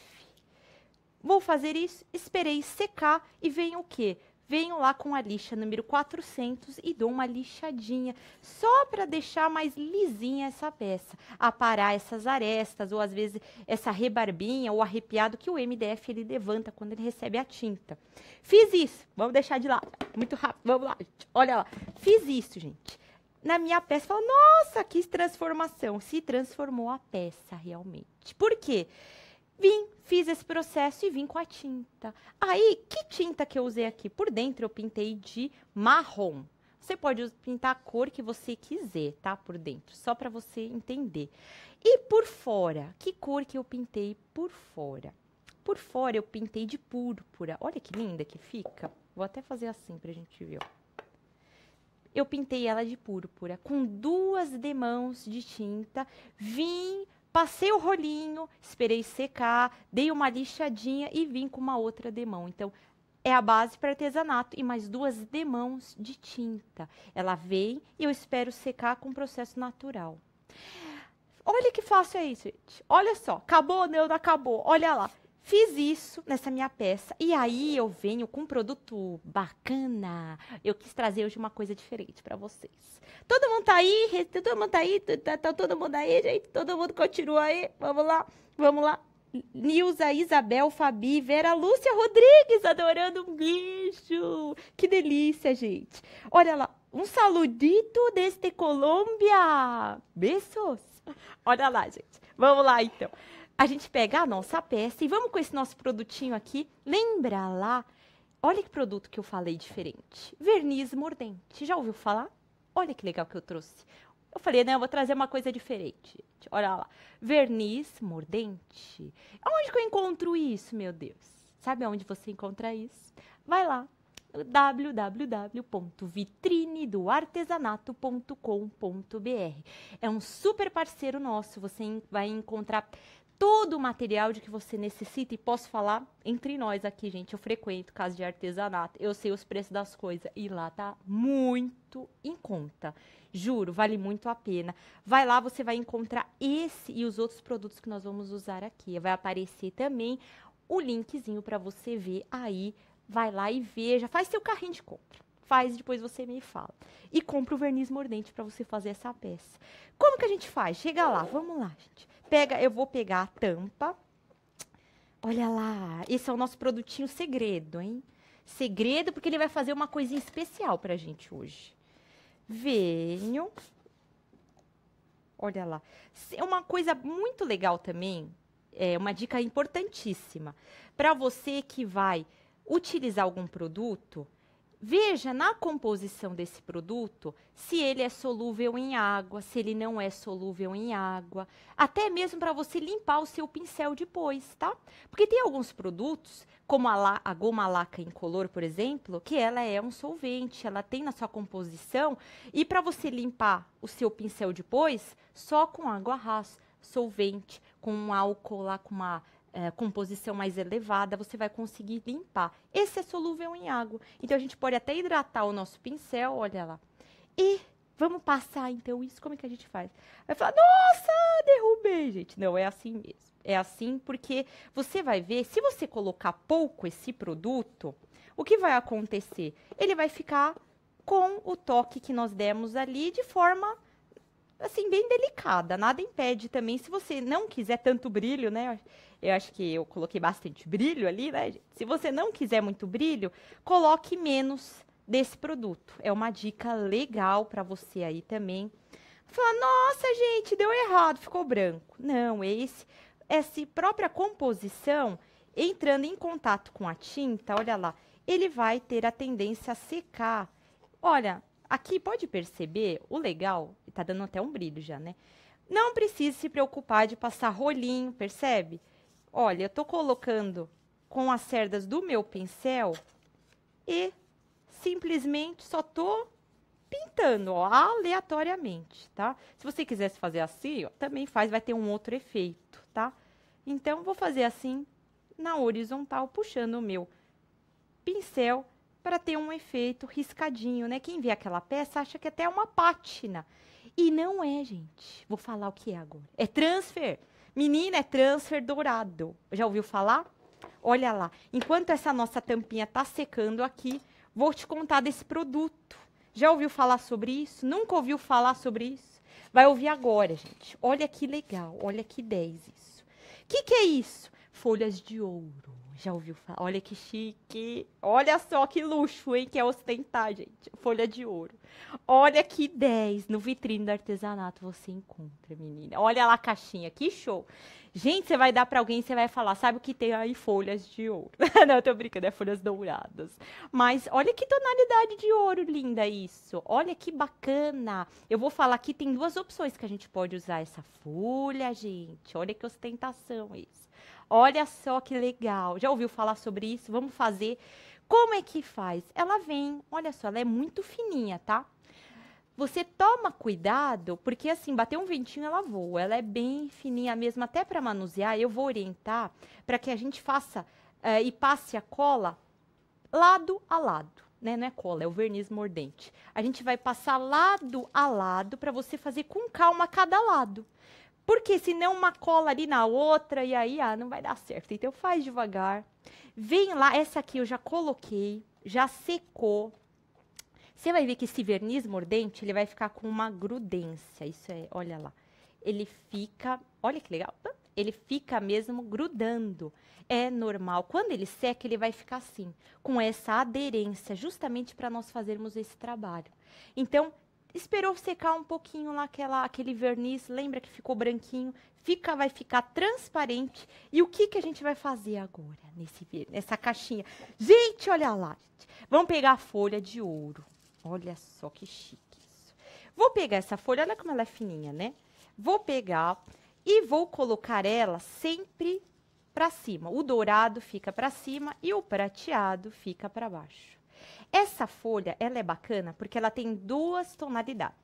[SPEAKER 1] Vou fazer isso, esperei secar e vem o quê? venho lá com a lixa número 400 e dou uma lixadinha, só para deixar mais lisinha essa peça, aparar essas arestas, ou às vezes essa rebarbinha ou arrepiado que o MDF ele levanta quando ele recebe a tinta. Fiz isso, vamos deixar de lado, muito rápido, vamos lá, gente. olha lá, fiz isso, gente na minha peça falou, nossa, que transformação. Se transformou a peça realmente. Por quê? Vim, fiz esse processo e vim com a tinta. Aí, que tinta que eu usei aqui? Por dentro eu pintei de marrom. Você pode pintar a cor que você quiser, tá? Por dentro, só para você entender. E por fora, que cor que eu pintei por fora? Por fora eu pintei de púrpura. Olha que linda que fica. Vou até fazer assim pra gente ver, ó. Eu pintei ela de púrpura com duas demãos de tinta. Vim Passei o rolinho, esperei secar, dei uma lixadinha e vim com uma outra demão. Então, é a base para artesanato e mais duas demãos de tinta. Ela vem e eu espero secar com processo natural. Olha que fácil é isso, gente. Olha só, acabou ou não, não acabou. Olha lá. Fiz isso nessa minha peça. E aí eu venho com um produto bacana. Eu quis trazer hoje uma coisa diferente para vocês. Todo mundo tá aí? Todo mundo tá aí? Tá, tá, todo mundo aí, gente? Todo mundo continua aí? Vamos lá, vamos lá. Nilza, Isabel, Fabi, Vera, Lúcia Rodrigues, adorando um bicho. Que delícia, gente. Olha lá, um saludito desde Colômbia. Beijos. Olha lá, gente. Vamos lá, então a gente pega a nossa peça e vamos com esse nosso produtinho aqui. Lembra lá? Olha que produto que eu falei diferente. Verniz mordente. Já ouviu falar? Olha que legal que eu trouxe. Eu falei, né? Eu vou trazer uma coisa diferente. Gente. Olha lá. Verniz mordente. Onde que eu encontro isso, meu Deus? Sabe onde você encontra isso? Vai lá www.vitrinedoartesanato.com.br. É um super parceiro nosso, você vai encontrar todo o material de que você necessita. E posso falar entre nós aqui, gente. Eu frequento casa de artesanato, eu sei os preços das coisas e lá tá muito em conta. Juro, vale muito a pena. Vai lá, você vai encontrar esse e os outros produtos que nós vamos usar aqui. Vai aparecer também o linkzinho para você ver aí. Vai lá e veja, faz seu carrinho de compra faz e depois você me fala. E compra o verniz mordente para você fazer essa peça. Como que a gente faz? Chega lá, vamos lá, gente. Pega, eu vou pegar a tampa. Olha lá, esse é o nosso produtinho segredo, hein? Segredo porque ele vai fazer uma coisinha especial pra gente hoje. Venho. Olha lá. É uma coisa muito legal também, é uma dica importantíssima. Para você que vai utilizar algum produto, Veja na composição desse produto se ele é solúvel em água, se ele não é solúvel em água, até mesmo para você limpar o seu pincel depois, tá? Porque tem alguns produtos, como a, la a goma laca incolor, por exemplo, que ela é um solvente, ela tem na sua composição, e para você limpar o seu pincel depois, só com água rasa, solvente, com um álcool lá, com uma é, composição mais elevada, você vai conseguir limpar. Esse é solúvel em água. Então, a gente pode até hidratar o nosso pincel, olha lá. E vamos passar, então, isso. Como é que a gente faz? Vai falar, nossa, derrubei, gente. Não, é assim mesmo. É assim porque você vai ver, se você colocar pouco esse produto, o que vai acontecer? Ele vai ficar com o toque que nós demos ali de forma assim bem delicada. Nada impede também se você não quiser tanto brilho, né? Eu acho que eu coloquei bastante brilho ali, né? Se você não quiser muito brilho, coloque menos desse produto. É uma dica legal para você aí também. Falar, nossa, gente, deu errado, ficou branco. Não, esse, essa própria composição, entrando em contato com a tinta, olha lá, ele vai ter a tendência a secar. Olha, aqui pode perceber o legal, está dando até um brilho já, né? Não precisa se preocupar de passar rolinho, percebe? Olha, eu tô colocando com as cerdas do meu pincel e simplesmente só tô pintando, ó, aleatoriamente, tá? Se você quisesse fazer assim, ó, também faz, vai ter um outro efeito, tá? Então, vou fazer assim na horizontal, puxando o meu pincel para ter um efeito riscadinho, né? Quem vê aquela peça acha que é até é uma pátina. E não é, gente. Vou falar o que é agora. É transfer. Menina, é transfer dourado. Já ouviu falar? Olha lá. Enquanto essa nossa tampinha tá secando aqui, vou te contar desse produto. Já ouviu falar sobre isso? Nunca ouviu falar sobre isso? Vai ouvir agora, gente. Olha que legal, olha que 10 isso. O que, que é isso? Folhas de ouro. Já ouviu falar? Olha que chique. Olha só que luxo, hein? Que é ostentar, gente. Folha de ouro. Olha que 10. No vitrine do artesanato você encontra, menina. Olha lá a caixinha. Que show. Gente, você vai dar para alguém e você vai falar, sabe o que tem aí? Folhas de ouro. [LAUGHS] Não, eu tô brincando, é folhas douradas. Mas olha que tonalidade de ouro linda isso. Olha que bacana. Eu vou falar aqui, tem duas opções que a gente pode usar essa folha, gente. Olha que ostentação isso. Olha só que legal. Já ouviu falar sobre isso? Vamos fazer. Como é que faz? Ela vem, olha só, ela é muito fininha, tá? Você toma cuidado, porque assim, bater um ventinho ela voa, ela é bem fininha mesmo, até para manusear, eu vou orientar para que a gente faça uh, e passe a cola lado a lado. Né? Não é cola, é o verniz mordente. A gente vai passar lado a lado para você fazer com calma cada lado. Porque senão uma cola ali na outra e aí ah, não vai dar certo. Então faz devagar. Vem lá, essa aqui eu já coloquei, já secou. Você vai ver que esse verniz mordente, ele vai ficar com uma grudência. Isso é, olha lá. Ele fica, olha que legal. Ele fica mesmo grudando. É normal. Quando ele seca, ele vai ficar assim, com essa aderência, justamente para nós fazermos esse trabalho. Então, esperou secar um pouquinho lá aquela, aquele verniz, lembra que ficou branquinho, fica, vai ficar transparente. E o que, que a gente vai fazer agora nesse, nessa caixinha? Gente, olha lá. Gente. Vamos pegar a folha de ouro. Olha só que chique isso. Vou pegar essa folha, olha como ela é fininha, né? Vou pegar e vou colocar ela sempre para cima. O dourado fica para cima e o prateado fica para baixo. Essa folha, ela é bacana porque ela tem duas tonalidades.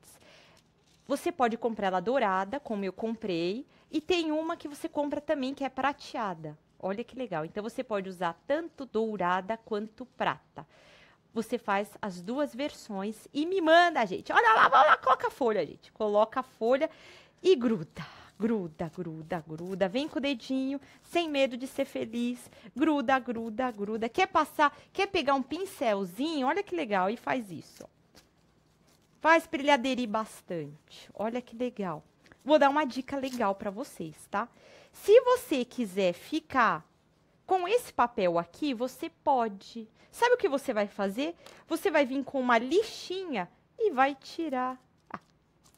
[SPEAKER 1] Você pode comprar ela dourada, como eu comprei, e tem uma que você compra também que é prateada. Olha que legal. Então você pode usar tanto dourada quanto prata. Você faz as duas versões e me manda, gente. Olha lá, lá, coloca a folha, gente. Coloca a folha e gruda. Gruda, gruda, gruda. Vem com o dedinho, sem medo de ser feliz. Gruda, gruda, gruda. Quer passar, quer pegar um pincelzinho? Olha que legal. E faz isso. Faz para ele aderir bastante. Olha que legal. Vou dar uma dica legal para vocês, tá? Se você quiser ficar com esse papel aqui, você pode. Sabe o que você vai fazer? Você vai vir com uma lixinha e vai tirar ah,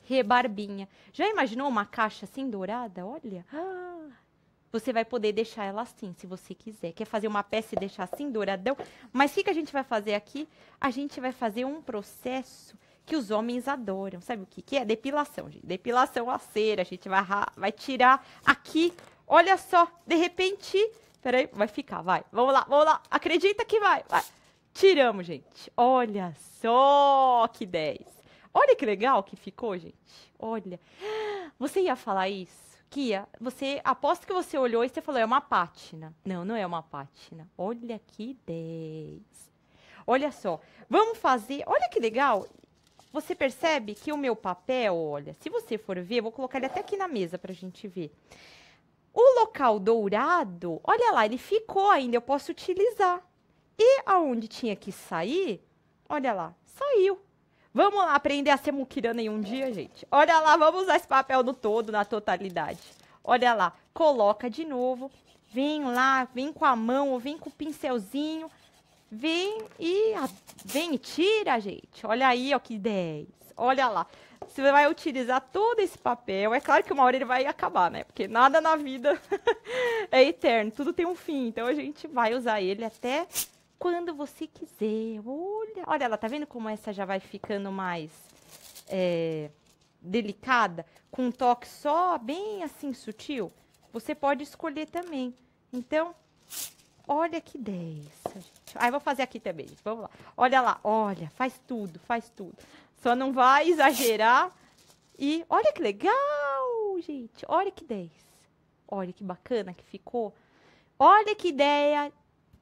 [SPEAKER 1] rebarbinha. Já imaginou uma caixa assim dourada? Olha. Ah, você vai poder deixar ela assim, se você quiser. Quer fazer uma peça e deixar assim douradão? Mas o que, que a gente vai fazer aqui? A gente vai fazer um processo que os homens adoram. Sabe o que, que é? Depilação, gente. Depilação a cera. A gente vai, vai tirar aqui. Olha só, de repente peraí, vai ficar, vai. Vamos lá, vamos lá. Acredita que vai, vai. Tiramos, gente. Olha só que 10. Olha que legal que ficou, gente. Olha. Você ia falar isso? Kia, você aposto que você olhou e você falou, é uma pátina. Não, não é uma pátina. Olha que 10. Olha só. Vamos fazer. Olha que legal. Você percebe que o meu papel, olha, se você for ver, vou colocar ele até aqui na mesa para a gente ver. O local dourado, olha lá, ele ficou ainda, eu posso utilizar. E aonde tinha que sair, olha lá, saiu. Vamos lá aprender a ser muquirana em um dia, gente. Olha lá, vamos usar esse papel no todo, na totalidade. Olha lá, coloca de novo. Vem lá, vem com a mão, ou vem com o pincelzinho. Vem e, vem e tira, gente. Olha aí, ó, que 10. Olha lá. Você vai utilizar todo esse papel. É claro que uma hora ele vai acabar, né? Porque nada na vida [LAUGHS] é eterno, tudo tem um fim. Então a gente vai usar ele até quando você quiser. Olha, olha ela, tá vendo como essa já vai ficando mais é, delicada? Com um toque só bem assim sutil. Você pode escolher também. Então, olha que ideia Aí ah, vou fazer aqui também, Vamos lá. Olha lá, olha, faz tudo, faz tudo. Só não vai exagerar. E olha que legal, gente. Olha que 10. Olha que bacana que ficou. Olha que ideia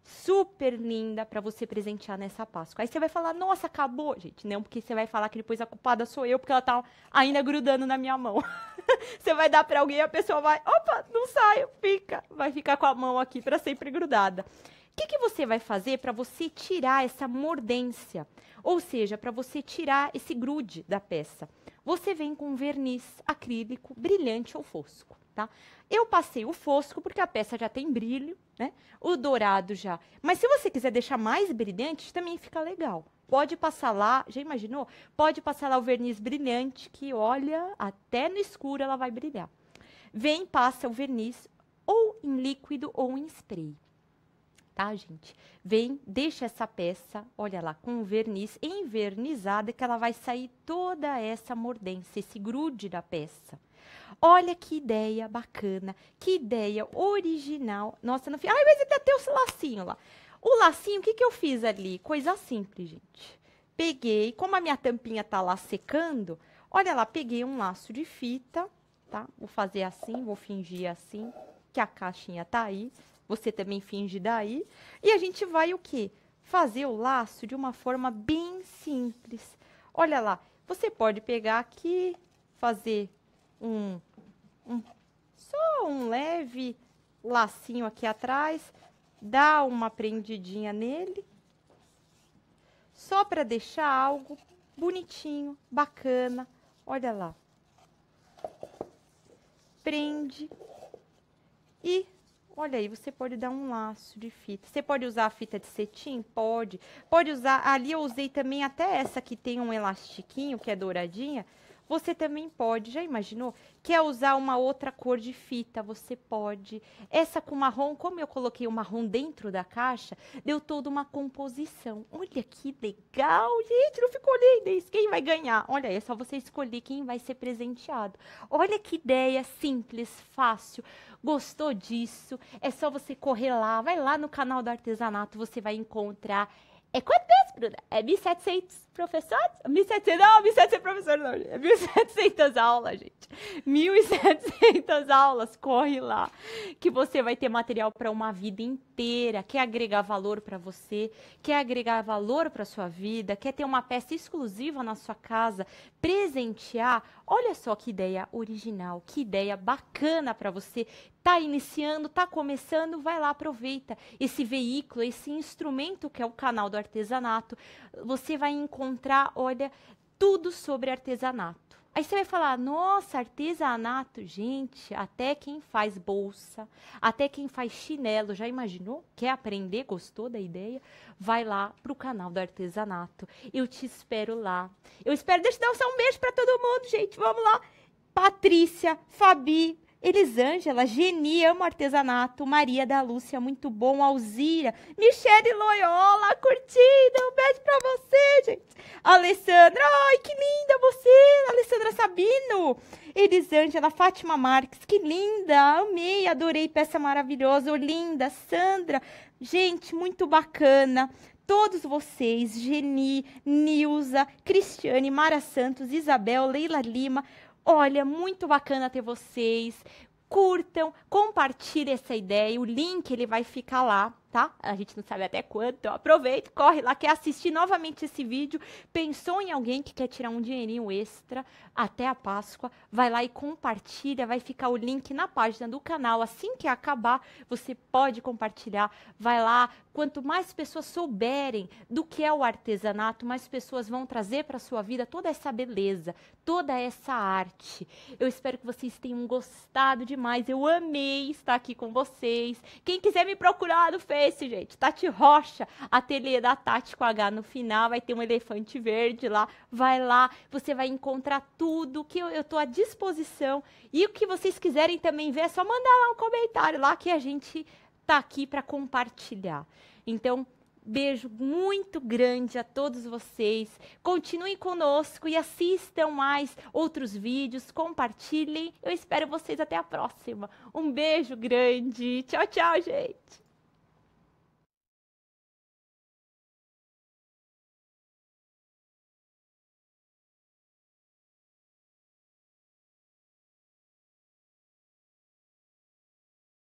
[SPEAKER 1] super linda para você presentear nessa Páscoa. Aí você vai falar, nossa, acabou. Gente, não, porque você vai falar que depois a culpada sou eu, porque ela tá ainda grudando na minha mão. [LAUGHS] você vai dar para alguém, e a pessoa vai, opa, não saio, fica. Vai ficar com a mão aqui para sempre grudada que, que você vai fazer para você tirar essa mordência? Ou seja, para você tirar esse grude da peça? Você vem com verniz acrílico, brilhante ou fosco. Tá? Eu passei o fosco porque a peça já tem brilho, né? O dourado já. Mas se você quiser deixar mais brilhante, também fica legal. Pode passar lá, já imaginou? Pode passar lá o verniz brilhante que olha até no escuro ela vai brilhar. Vem, passa o verniz ou em líquido ou em spray tá, gente? Vem, deixa essa peça, olha lá, com verniz envernizada, que ela vai sair toda essa mordência, esse grude da peça. Olha que ideia bacana, que ideia original. Nossa, não fiz... Ai, mas até tem o lacinho lá. O lacinho, o que, que eu fiz ali? Coisa simples, gente. Peguei, como a minha tampinha tá lá secando, olha lá, peguei um laço de fita, tá? Vou fazer assim, vou fingir assim, que a caixinha tá aí, você também finge daí. E a gente vai o quê? Fazer o laço de uma forma bem simples. Olha lá, você pode pegar aqui, fazer um, um só um leve lacinho aqui atrás, dá uma prendidinha nele, só para deixar algo bonitinho, bacana. Olha lá. Prende e Olha aí, você pode dar um laço de fita. Você pode usar a fita de cetim? Pode. Pode usar, ali eu usei também até essa que tem um elastiquinho, que é douradinha. Você também pode, já imaginou? Quer usar uma outra cor de fita? Você pode. Essa com marrom, como eu coloquei o marrom dentro da caixa, deu toda uma composição. Olha que legal, gente, não ficou lindo isso. Quem vai ganhar? Olha, é só você escolher quem vai ser presenteado. Olha que ideia simples, fácil. Gostou disso? É só você correr lá, vai lá no canal do artesanato, você vai encontrar. É quanto, Bruna? É 1700 professor? 1.700, não, 1.700 professores não, 1.700 é aulas, gente. 1.700 aulas, corre lá, que você vai ter material para uma vida inteira. Quer agregar valor para você, quer agregar valor para sua vida, quer ter uma peça exclusiva na sua casa, presentear. Olha só que ideia original, que ideia bacana para você. Tá iniciando, tá começando, vai lá, aproveita esse veículo, esse instrumento que é o canal do artesanato. Você vai encontrar encontrar, olha, tudo sobre artesanato. Aí você vai falar, nossa, artesanato, gente, até quem faz bolsa, até quem faz chinelo, já imaginou? Quer aprender? Gostou da ideia? Vai lá pro canal do artesanato. Eu te espero lá. Eu espero, deixa eu dar só um beijo para todo mundo, gente. Vamos lá. Patrícia, Fabi, Elisângela, Geni, amo artesanato, Maria da Lúcia, muito bom, Alzira, Michele Loyola, curtindo, um beijo pra você, gente. Alessandra, ai, que linda você, Alessandra Sabino, Elisângela, Fátima Marques, que linda, amei, adorei, peça maravilhosa, Olinda, Sandra, gente, muito bacana todos vocês, Geni, Nilza, Cristiane, Mara Santos, Isabel, Leila Lima, Olha, muito bacana ter vocês. Curtam, compartilhem essa ideia. O link ele vai ficar lá, tá? A gente não sabe até quando. Então aproveita, corre lá, quer assistir novamente esse vídeo. Pensou em alguém que quer tirar um dinheirinho extra até a Páscoa? Vai lá e compartilha. Vai ficar o link na página do canal. Assim que acabar, você pode compartilhar. Vai lá, Quanto mais pessoas souberem do que é o artesanato, mais pessoas vão trazer para a sua vida toda essa beleza, toda essa arte. Eu espero que vocês tenham gostado demais. Eu amei estar aqui com vocês. Quem quiser me procurar no Face, gente, Tati Rocha, ateliê da Tati com H no final, vai ter um elefante verde lá. Vai lá, você vai encontrar tudo que eu, estou à disposição. E o que vocês quiserem também ver, é só mandar lá um comentário lá que a gente tá aqui para compartilhar. Então, beijo muito grande a todos vocês. Continuem conosco e assistam mais outros vídeos, compartilhem. Eu espero vocês até a próxima. Um beijo grande. Tchau, tchau, gente.